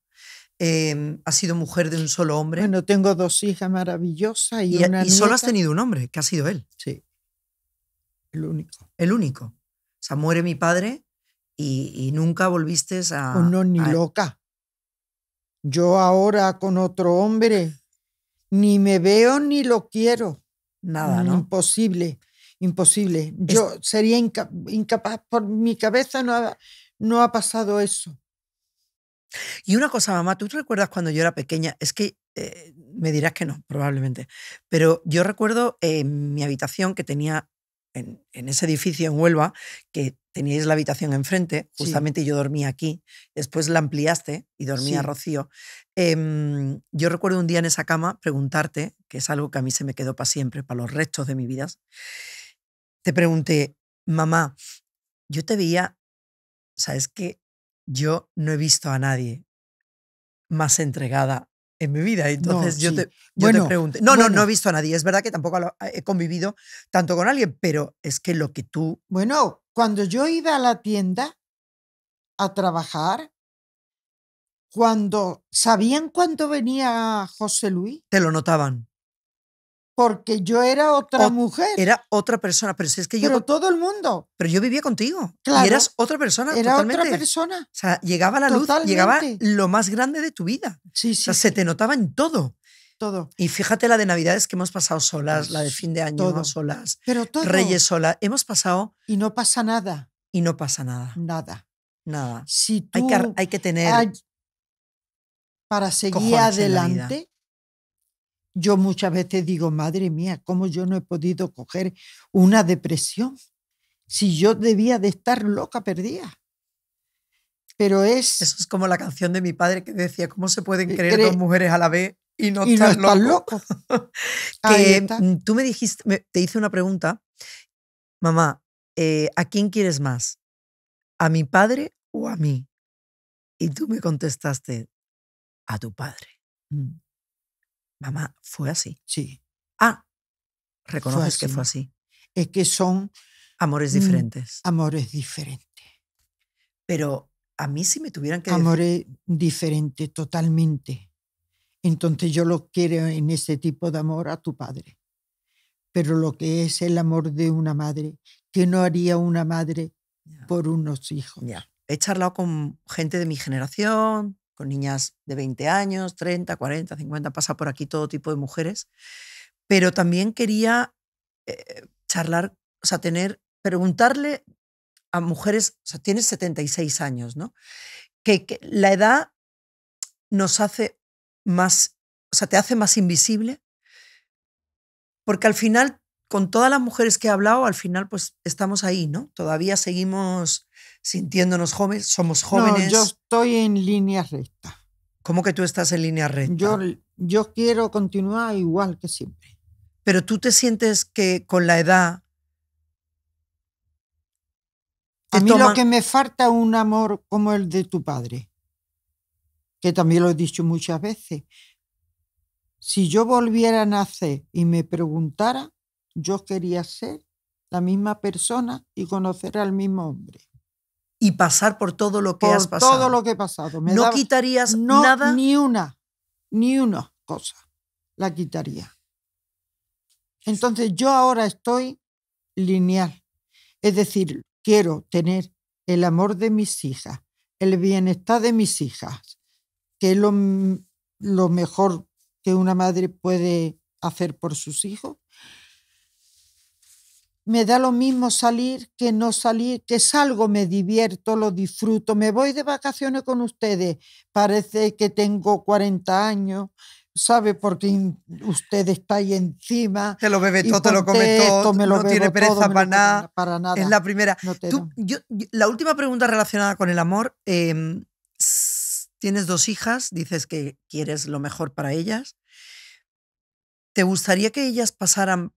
Em, ha sido mujer de un solo hombre. Bueno, tengo dos hijas maravillosas y, Y solo has tenido un hombre, que ha sido él. Sí. El único. El único. O sea, muere mi padre y, nunca volviste a... uno no, ni loca. Yo ahora con otro hombre ni me veo ni lo quiero. Nada, ¿no? Imposible, imposible. Yo sería incapaz, por mi cabeza no ha, no ha pasado eso. Y una cosa, mamá, ¿tú te recuerdas cuando yo era pequeña? Es que eh, me dirás que no, probablemente. Pero yo recuerdo en eh, mi habitación que tenía en, ese edificio en Huelva, que teníais la habitación enfrente, justamente yo dormía aquí, después la ampliaste y dormía Rocío. Em, yo recuerdo un día en esa cama preguntarte, que es algo que a mí se me quedó para siempre, para los restos de mi vida, te pregunté, mamá, yo te veía, sabes que yo no he visto a nadie más entregada en mi vida. Entonces yo, te, yo te pregunté. No, no, no he visto a nadie. Es verdad que tampoco eh, he convivido tanto con alguien, pero es que lo que tú. Bueno, cuando yo iba a la tienda a trabajar, cuando sabían cuándo venía José Luis. Te lo notaban. Porque yo era otra mujer. Era otra persona, pero es que yo. Pero todo el mundo. Pero yo vivía contigo. Claro. Y eras otra persona. Era otra persona. O sea, llegaba la luz, llegaba lo más grande de tu vida. Sí, sí. O sea, se te notaba en todo. Todo. Y fíjate la de Navidades que hemos pasado solas, la de pues, fin de año todo. solas. Pero todo. Reyes solas. Hemos pasado. Y no pasa nada. Y no pasa nada. Nada. Nada. Si tú hay, que, hay que tener. para seguir adelante yo muchas veces digo, madre mía, ¿cómo yo no he podido coger una depresión? Si yo debía de estar loca perdía. Pero es... Eso es como la canción de mi padre que decía, ¿cómo se pueden creer dos mujeres a la vez y no, estar no loco? que mm, tú me dijiste, te hice una pregunta, mamá, eh, ¿a quién quieres más? ¿A mi padre o a mí? Y tú me contestaste, a tu padre. Mm. Mamá, fue así. Sí. Ah, reconoces que fue así. Es que son... Amores mm, diferentes. Amores diferentes. Pero a mí si me tuvieran que... Amores diferentes totalmente. Entonces yo lo quiero en ese tipo de amor a tu padre. Pero lo que es el amor de una madre, que no haría una madre por unos hijos. Ya. He charlado con gente de mi generación, con niñas de 20 años, 30, 40, 50, pasa por aquí todo tipo de mujeres, pero también quería eh, charlar, o sea, tener, preguntarle a mujeres, o sea, tienes 76 años, ¿no? Que, que la edad nos hace más, o sea, te hace más invisible, porque al final con todas las mujeres que he hablado, al final pues estamos ahí, ¿no? Todavía seguimos sintiéndonos jóvenes, somos jóvenes. No, yo estoy en línea recta. ¿Cómo que tú estás en línea recta? Yo, yo quiero continuar igual que siempre. Pero tú te sientes que con la edad... A mí lo que me falta es un amor como el de tu padre, que también lo he dicho muchas veces. Si yo volviera a nacer y me preguntara, yo quería ser la misma persona y conocer al mismo hombre. Y pasar por todo lo que has pasado. Todo lo que he pasado. ¿No quitarías nada? Ni una, ni una cosa la quitaría. Entonces yo ahora estoy lineal. Es decir, quiero tener el amor de mis hijas, el bienestar de mis hijas, que es lo mejor que una madre puede hacer por sus hijos, me da lo mismo salir que no salir, que salgo, me divierto, lo disfruto, me voy de vacaciones con ustedes. Parece que tengo 40 años, ¿sabe? Porque usted está ahí encima. Te lo bebe todo, te lo come todo, me lo no tiene pereza para, nada, para, nada, Es la primera. la última pregunta relacionada con el amor. Em, tienes dos hijas, dices que quieres lo mejor para ellas. ¿Te gustaría que ellas pasaran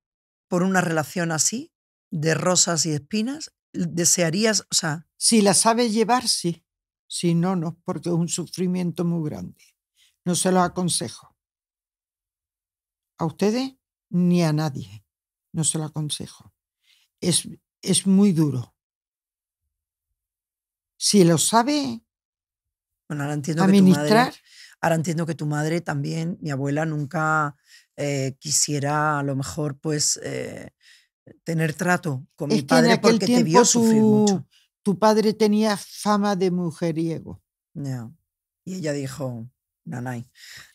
por una relación así? de rosas y espinas? ¿Desearías, o sea... Si la sabe llevar, sí. Si no, no, porque es un sufrimiento muy grande. No se lo aconsejo. A ustedes ni a nadie. No se lo aconsejo. Es, es muy duro. Si lo sabe bueno, ahora entiendo administrar... Que tu madre, ahora entiendo que tu madre también, mi abuela, nunca eh, quisiera a lo mejor pues... Eh, tener trato con mi padre porque te vio sufrir tu, mucho. Tu padre tenía fama de mujeriego. No. Y ella dijo, nanay.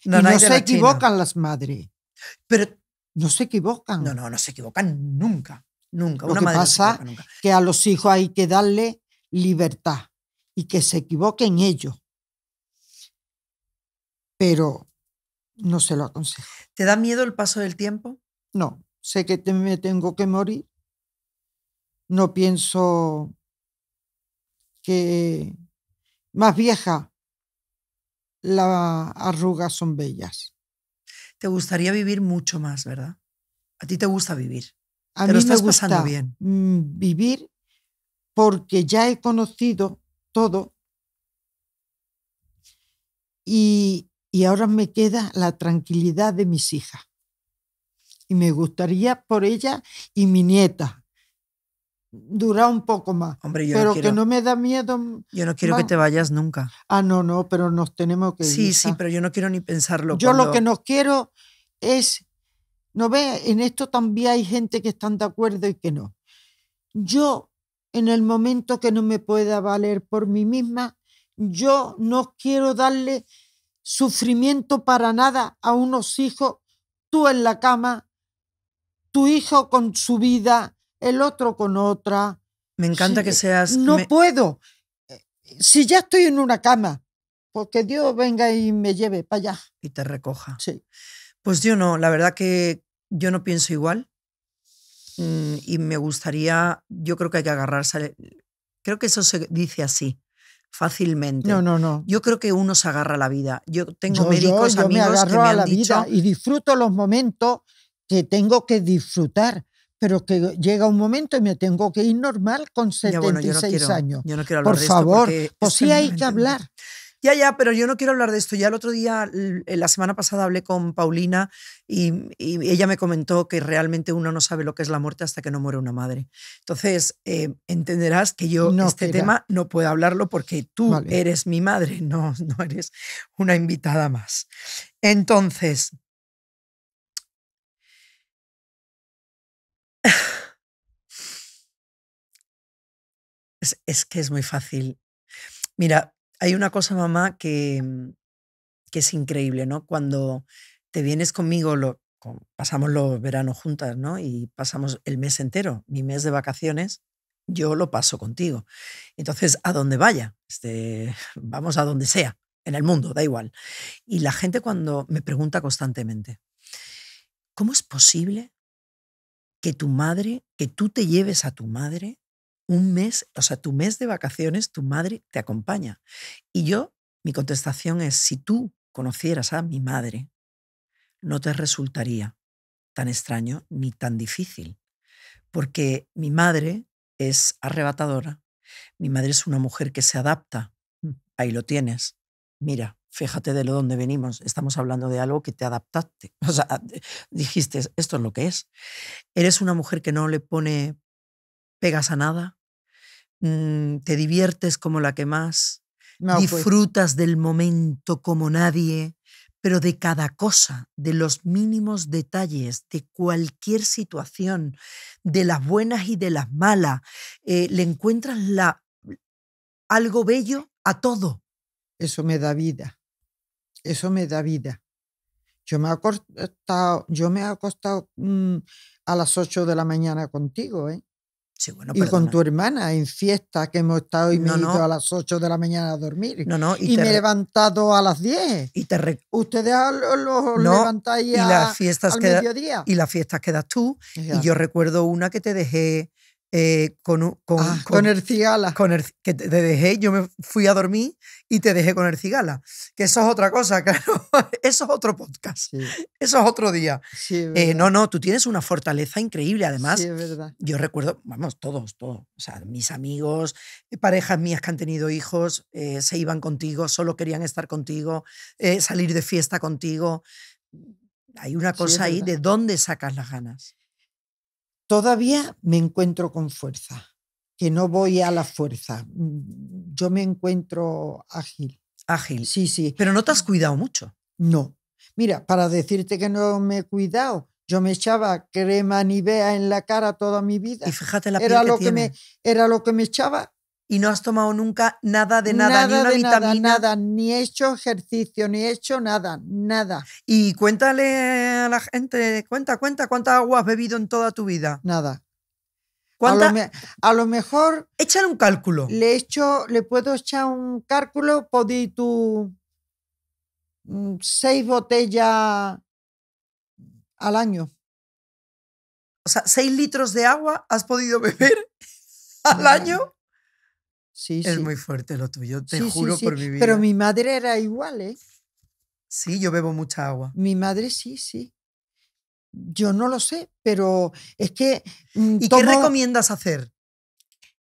no. y no se equivocan las madres. Pero no se equivocan. No, no, no se equivocan nunca. Nunca. Lo Una que pasa que a los hijos hay que darle libertad y que se equivoquen ellos. Pero no se lo aconsejo. ¿Te da miedo el paso del tiempo? No sé que me tengo que morir, no pienso que más vieja las arrugas son bellas. Te gustaría vivir mucho más, ¿verdad? A ti te gusta vivir. A mí me gusta bien. Mm, vivir porque ya he conocido todo y ahora me queda la tranquilidad de mis hijas y me gustaría por ella y mi nieta durar un poco más. Hombre, yo pero que no me da miedo. Yo no quiero que te vayas nunca. Ah, no, no, pero nos tenemos que sí, Sí, ah. pero yo no quiero ni pensarlo. Yo lo que no quiero es, no ve, en esto también hay gente que están de acuerdo y que no. Yo, en el momento que no me pueda valer por mí misma, yo no quiero darle sufrimiento para nada a unos hijos, tú en la cama, hijo con su vida, el otro con otra. Me encanta que seas... No puedo. Eh, si ya estoy en una cama, porque pues Dios venga y me lleve para allá. Y te recoja. Sí. Pues yo no, la verdad que yo no pienso igual. Mm, y me gustaría, yo creo que hay que agarrarse. Creo que eso se dice así, fácilmente. No, no, no. Yo creo que uno se agarra a la vida. Yo tengo médicos, amigos me que me la vida y disfruto los momentos que tengo que disfrutar, pero que llega un momento y me tengo que ir normal con 76 años. Yo no quiero hablar Por de esto favor, pues sí hay que hablar. Ya, ya, pero yo no quiero hablar de esto. Ya el otro día, eh, la semana pasada, hablé con Paulina y, ella me comentó que realmente uno no sabe lo que es la muerte hasta que no muere una madre. Entonces, eh, entenderás que yo no este tema no puedo hablarlo porque tú eres mi madre, no, no eres una invitada más. Entonces, Es, que es muy fácil. Mira, hay una cosa, mamá, que, mm, es increíble, ¿no? Cuando te vienes conmigo, lo, pasamos los veranos juntas, ¿no? Y pasamos el mes entero, mi mes de vacaciones, yo lo paso contigo. Entonces, a donde vaya, este, vamos a donde sea, en el mundo, da igual. Y la gente cuando me pregunta constantemente, ¿cómo es posible que tu madre, que tú te lleves a tu madre un mes, o sea, tu mes de vacaciones, tu madre te acompaña. Y yo, mi contestación es, si tú conocieras a mi madre, no te resultaría tan extraño ni tan difícil, porque mi madre es arrebatadora, mi madre es una mujer que se adapta, mm, ahí lo tienes, mira, fíjate de lo donde venimos, estamos hablando de algo que te adaptaste, o sea, eh, dijiste, esto es lo que es. Eres una mujer que no le pone pegas a nada, Mm, te diviertes como la que más, pues. disfrutas del momento como nadie, pero de cada cosa, de los mínimos detalles, de cualquier situación, de las buenas y de las malas, eh, le encuentras la, algo bello a todo. Eso me da vida, eso me da vida. Yo me he acostado, yo me mm, a las 8 de la mañana contigo, ¿eh? y con tu hermana en fiesta que hemos estado y me he ido a las 8 de la mañana a dormir. y, me he levantado a las 10. Y te Ustedes los levantáis las fiestas al que mediodía. y las fiestas quedas tú. Y yo recuerdo una que te dejé eh, con, ah, con, con, el cigala. Con que te dejé, yo me fui a dormir y te dejé con el cigala. Que eso es otra cosa, claro. eso es otro podcast. Eso es otro día. Eh, no, no, tú tienes una fortaleza increíble. Además, sí, yo recuerdo, vamos, todos, todos. O sea, mis amigos, eh, parejas mías que han tenido hijos, se iban contigo, solo querían estar contigo, salir de fiesta contigo. Hay una cosa ahí de dónde sacas las ganas todavía me encuentro con fuerza, que no voy a la fuerza. Mm, yo me encuentro ágil. Ágil. Sí, sí. Pero no te has cuidado mucho. No. Mira, para decirte que no me he cuidado, yo me echaba crema Nivea en la cara toda mi vida. Y fíjate la piel lo me Era lo que me echaba y no has tomado nunca nada de nada, ni una vitamina. Nada, ni hecho ejercicio, ni hecho nada, nada. Y cuéntale a la gente, cuenta, cuenta, cuánta agua has bebido en toda tu vida. Nada. ¿Cuánta? A, lo mejor. Échale un cálculo. Le echo, le puedo echar un cálculo, podí tu mm, seis botellas al año. O sea, seis litros de agua has podido beber al año es muy fuerte lo tuyo, te juro por mi vida. Pero mi madre era igual, ¿eh? Sí, yo bebo mucha agua. Mi madre sí, sí. Yo no lo sé, pero es que... Mm, ¿Y qué recomiendas hacer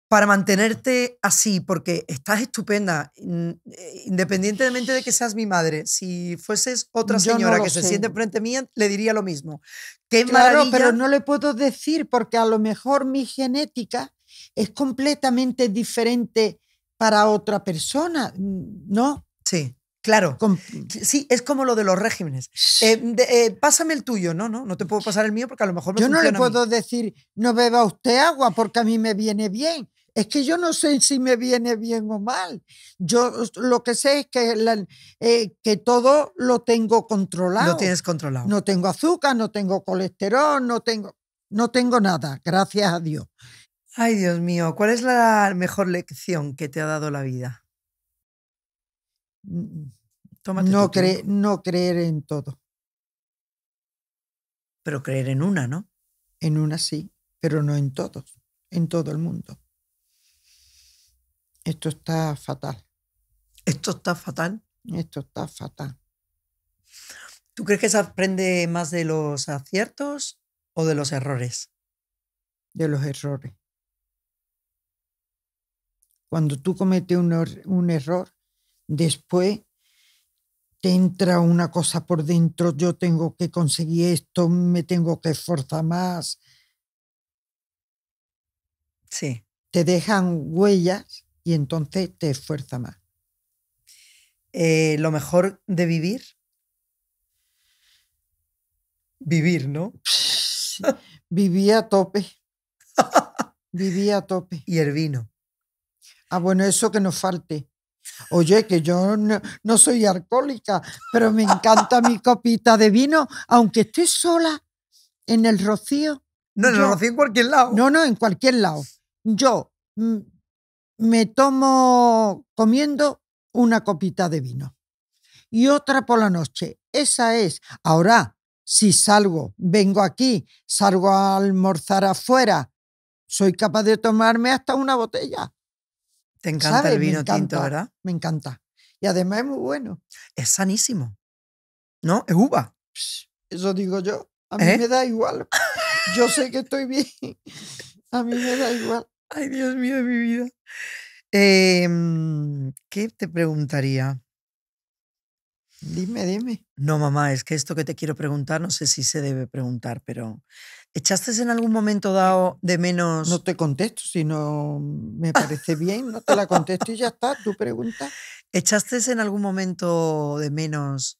para mantenerte así? Porque estás estupenda, mm, eh, independientemente de que seas mi madre. Si fueses otra señora que se siente frente a mí, le diría lo mismo. Qué claro, pero no le puedo decir porque a lo mejor mi genética es completamente diferente para otra persona, ¿no? Sí. Claro. sí, es como lo de los regímenes. Eh, eh, pásame el tuyo, no, no, no te puedo pasar el mío porque a lo mejor me Yo no le puedo decir, no beba usted agua porque a mí me viene bien. Es que yo no sé si me viene bien o mal. Yo lo que sé es que, eh, que todo lo tengo controlado. Lo tienes controlado. No tengo azúcar, no tengo colesterol, no tengo, no tengo nada, gracias a Dios. Ay, Dios mío, ¿cuál es la mejor lección que te ha dado la vida? Mm, no, no creer en todo. Pero creer en una, ¿no? En una sí, pero no en todos, en todo el mundo. Esto está fatal. ¿Esto está fatal? Esto está fatal. ¿Tú crees que se aprende más de los aciertos o de los errores? De los errores. Cuando tú cometes un, error, después te entra una cosa por dentro, yo tengo que conseguir esto, me tengo que esforzar más. Sí. Te dejan huellas y entonces te esfuerza más. Eh, ¿Lo mejor de vivir? Vivir, ¿no? Vivía a tope. Vivía a tope. Y el vino. Ah, bueno, eso que nos falte. Oye, que yo no, soy alcohólica, pero me encanta mi copita de vino, aunque esté sola en el rocío. No, en el rocío en cualquier lado. No, no, en cualquier lado. Yo mm, me tomo comiendo una copita de vino y otra por la noche. Esa es. Ahora, si salgo, vengo aquí, salgo a almorzar afuera, soy capaz de tomarme hasta una botella. Te encanta el vino tinto, ¿verdad? Me encanta. Y además es muy bueno. Es sanísimo. ¿No? Es uva. Eso digo yo. A mí ¿Eh? me da igual. Yo sé que estoy bien. A mí me da igual. Ay, Dios mío, mi vida. Em, ¿Qué te preguntaría? Dime, dime. No, mamá, es que esto que te quiero preguntar, no sé si se debe preguntar, pero ¿Echaste en algún momento dado de menos? No te contesto, si no me parece bien, no te la contesto y ya está, tu pregunta. ¿Echaste en algún momento de menos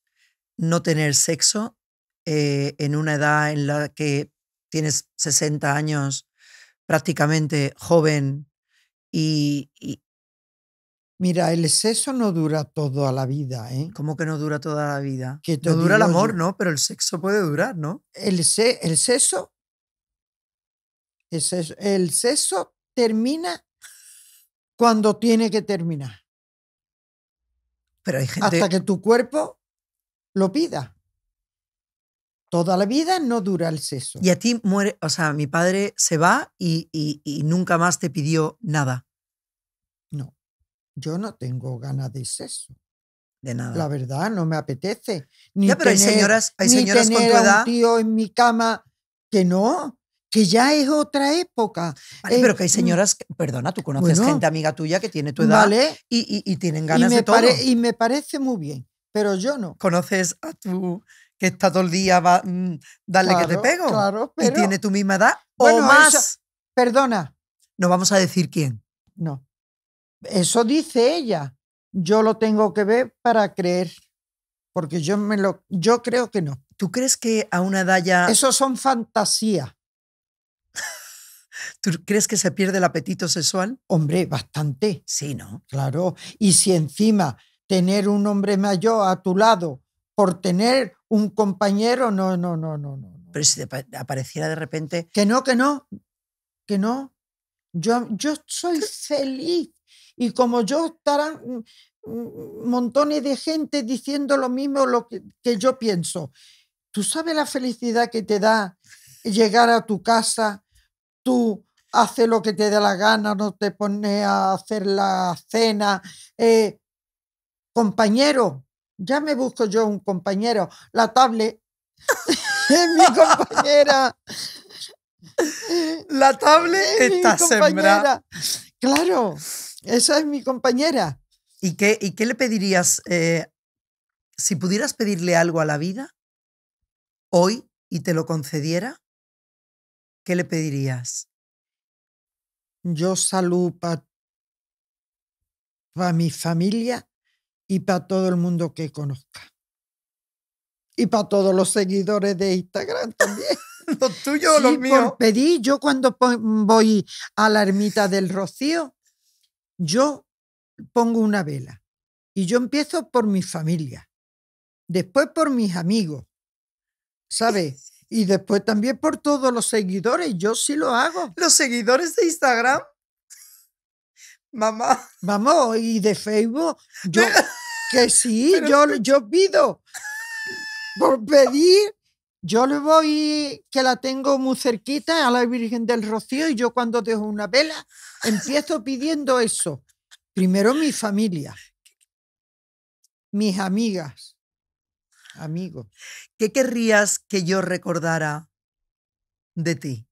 no tener sexo eh, en una edad en la que tienes 60 años, prácticamente joven y, Mira, el sexo no dura toda la vida, ¿eh? ¿Cómo que no dura toda la vida? Que no dura el amor, ¿no? Pero el sexo puede durar, ¿no? El, el sexo el sexo, termina cuando tiene que terminar. Pero hay gente... Hasta que tu cuerpo lo pida. Toda la vida no dura el sexo. Y a ti muere, o sea, mi padre se va y, nunca más te pidió nada. No, yo no tengo ganas de sexo. De nada. La verdad, no me apetece. Ni hay señoras, con tu edad. un tío en mi cama que no, que ya es otra época. Eh, pero que hay mm. señoras, perdona, tú conoces gente amiga tuya que tiene tu edad y, y, tienen ganas de todo. y me parece muy bien, pero yo no. ¿Conoces a tú que está todo el día va mm, dale que te pego? Claro, pero, y tiene tu misma edad o más. perdona. No vamos a decir quién. No. Eso dice ella. Yo lo tengo que ver para creer, porque yo me lo yo creo que no. ¿Tú crees que a una edad ya Eso son fantasías. ¿Tú crees que se pierde el apetito sexual? Hombre, bastante. Sí, ¿no? Claro. Y si encima tener un hombre mayor a tu lado por tener un compañero, no, no, no, no, no. Pero si apareciera de repente... Que no, que no, que no. Yo, yo soy feliz. Y como yo estarán mm, mm, montones de gente diciendo lo mismo lo que, que yo pienso. ¿Tú sabes la felicidad que te da llegar a tu casa tú haces lo que te da la gana, no te pones a hacer la cena. Eh, compañero, ya me busco yo un compañero. La table es mi compañera. La table es está sembrada. Claro, esa es mi compañera. ¿Y qué, y qué le pedirías? Eh, si pudieras pedirle algo a la vida hoy y te lo concediera, ¿qué le pedirías? Yo salud para pa mi familia y para todo el mundo que conozca. Y para todos los seguidores de Instagram también. los tuyos los míos. yo cuando mm, voy a la ermita del Rocío, yo pongo una vela. Y yo empiezo por mi familia, después por mis amigos, ¿sabes? Y después también por todos los seguidores, yo sí lo hago. Los seguidores de Instagram. Mamá. Vamos, y de Facebook, yo que sí, yo, yo pido. Por pedir, yo le voy, que la tengo muy cerquita a la Virgen del Rocío, y yo cuando dejo una vela, empiezo pidiendo eso. Primero mi familia, mis amigas, Amigo. ¿Qué querrías que yo recordara de ti?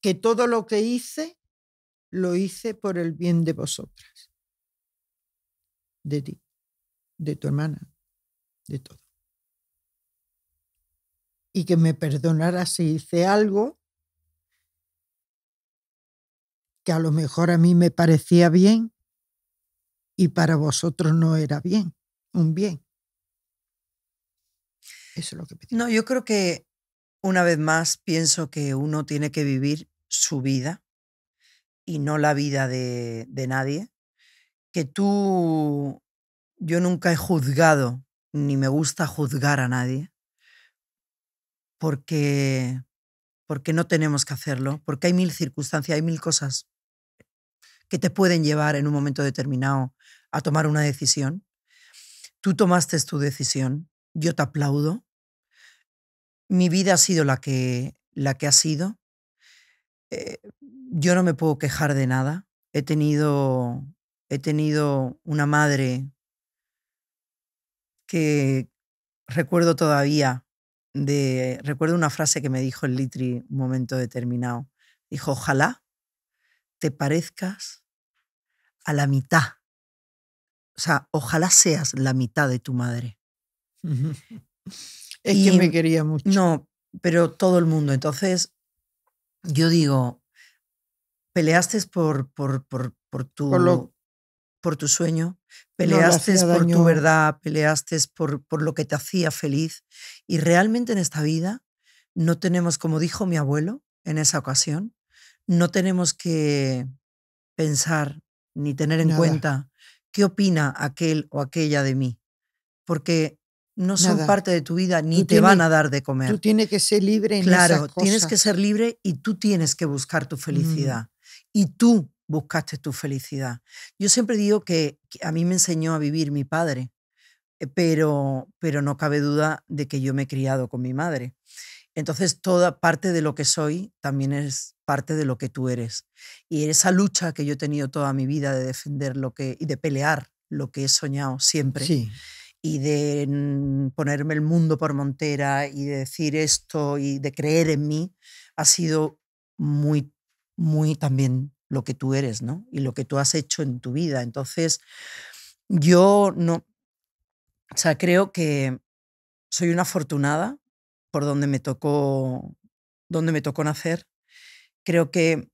Que todo lo que hice, lo hice por el bien de vosotras. De ti, de tu hermana, de todo. Y que me perdonara si hice algo que a lo mejor a mí me parecía bien y para vosotros no era bien, un bien. No, yo creo que una vez más pienso que uno tiene que vivir su vida y no la vida de, de nadie. Que tú, yo nunca he juzgado ni me gusta juzgar a nadie porque, porque no tenemos que hacerlo, porque hay mil circunstancias, hay mil cosas que te pueden llevar en un momento determinado a tomar una decisión. Tú tomaste tu decisión, yo te aplaudo, mi vida ha sido la que, la que ha sido. Eh, yo no me puedo quejar de nada. He tenido, he tenido una madre que recuerdo todavía, de, recuerdo una frase que me dijo el Litri un momento determinado. Dijo, ojalá te parezcas a la mitad. O sea, ojalá seas la mitad de tu madre. Es que me quería mucho. No, pero todo el mundo. Entonces, yo digo, peleaste por, por, por, tu, por, tu sueño, peleaste por tu verdad, peleaste por, por lo que te hacía feliz. Y realmente en esta vida no tenemos, como dijo mi abuelo en esa ocasión, no tenemos que pensar ni tener en cuenta qué opina aquel o aquella de mí, porque no son parte de tu vida ni te van a dar de comer. Tú tienes que ser libre en Claro, esas tienes que ser libre y tú tienes que buscar tu mm. felicidad. Y tú buscaste tu felicidad. Yo siempre digo que, que, a mí me enseñó a vivir mi padre, eh, pero, pero no cabe duda de que yo me he criado con mi madre. Entonces, toda parte de lo que soy también es parte de lo que tú eres. Y esa lucha que yo he tenido toda mi vida de defender lo que y de pelear lo que he soñado siempre. Sí y de mm, ponerme el mundo por montera y de decir esto y de creer en mí, ha sido muy, muy también lo que tú eres, ¿no? Y lo que tú has hecho en tu vida. Entonces, yo no, o sea, creo que soy una afortunada por donde me tocó, donde me tocó nacer. Creo que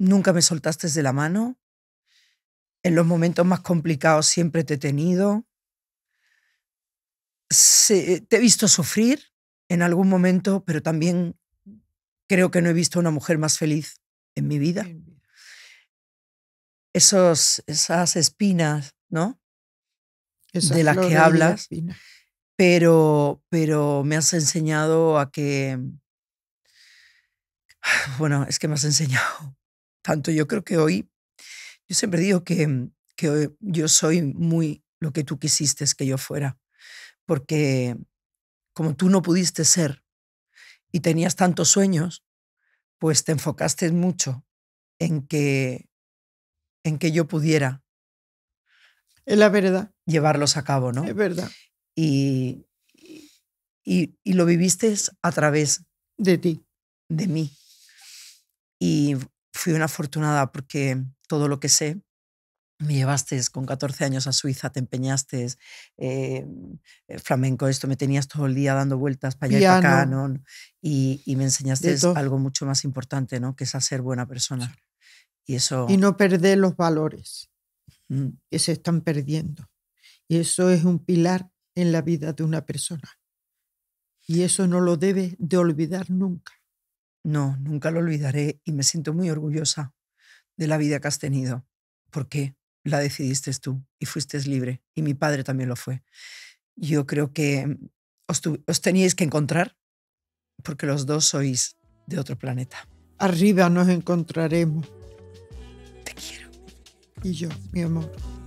nunca me soltaste de la mano. En los momentos más complicados siempre te he tenido. Eh, te he visto sufrir en algún momento, pero también creo que no he visto una mujer más feliz en mi vida. Esos, esas espinas, ¿no? de las que hablas. pero, pero me has enseñado a que. Bueno, es que me has enseñado tanto. Yo creo que hoy. Yo siempre digo que, que yo soy muy lo que tú quisiste que yo fuera porque como tú no pudiste ser y tenías tantos sueños, pues te enfocaste mucho en que, en que yo pudiera. la verdad. Llevarlos a cabo, ¿no? Es verdad. Y, y, y lo viviste a través. De ti. De mí. Y fui una afortunada porque todo lo que sé me llevaste con 14 años a Suiza, te empeñaste, eh, eh, flamenco, esto, me tenías todo el día dando vueltas para allá y para acá, ¿no? Y, me enseñaste algo mucho más importante, ¿no? Que es hacer ser buena persona. Y eso... Y no perder los valores que se están perdiendo. Y eso es un pilar en la vida de una persona. Y eso no lo debes de olvidar nunca. No, nunca lo olvidaré y me siento muy orgullosa de la vida que has tenido. ¿Por qué? la decidiste tú y fuiste libre. Y mi padre también lo fue. Yo creo que mm, os, os teníais que encontrar porque los dos sois de otro planeta. Arriba nos encontraremos. Te quiero. Y yo, mi amor.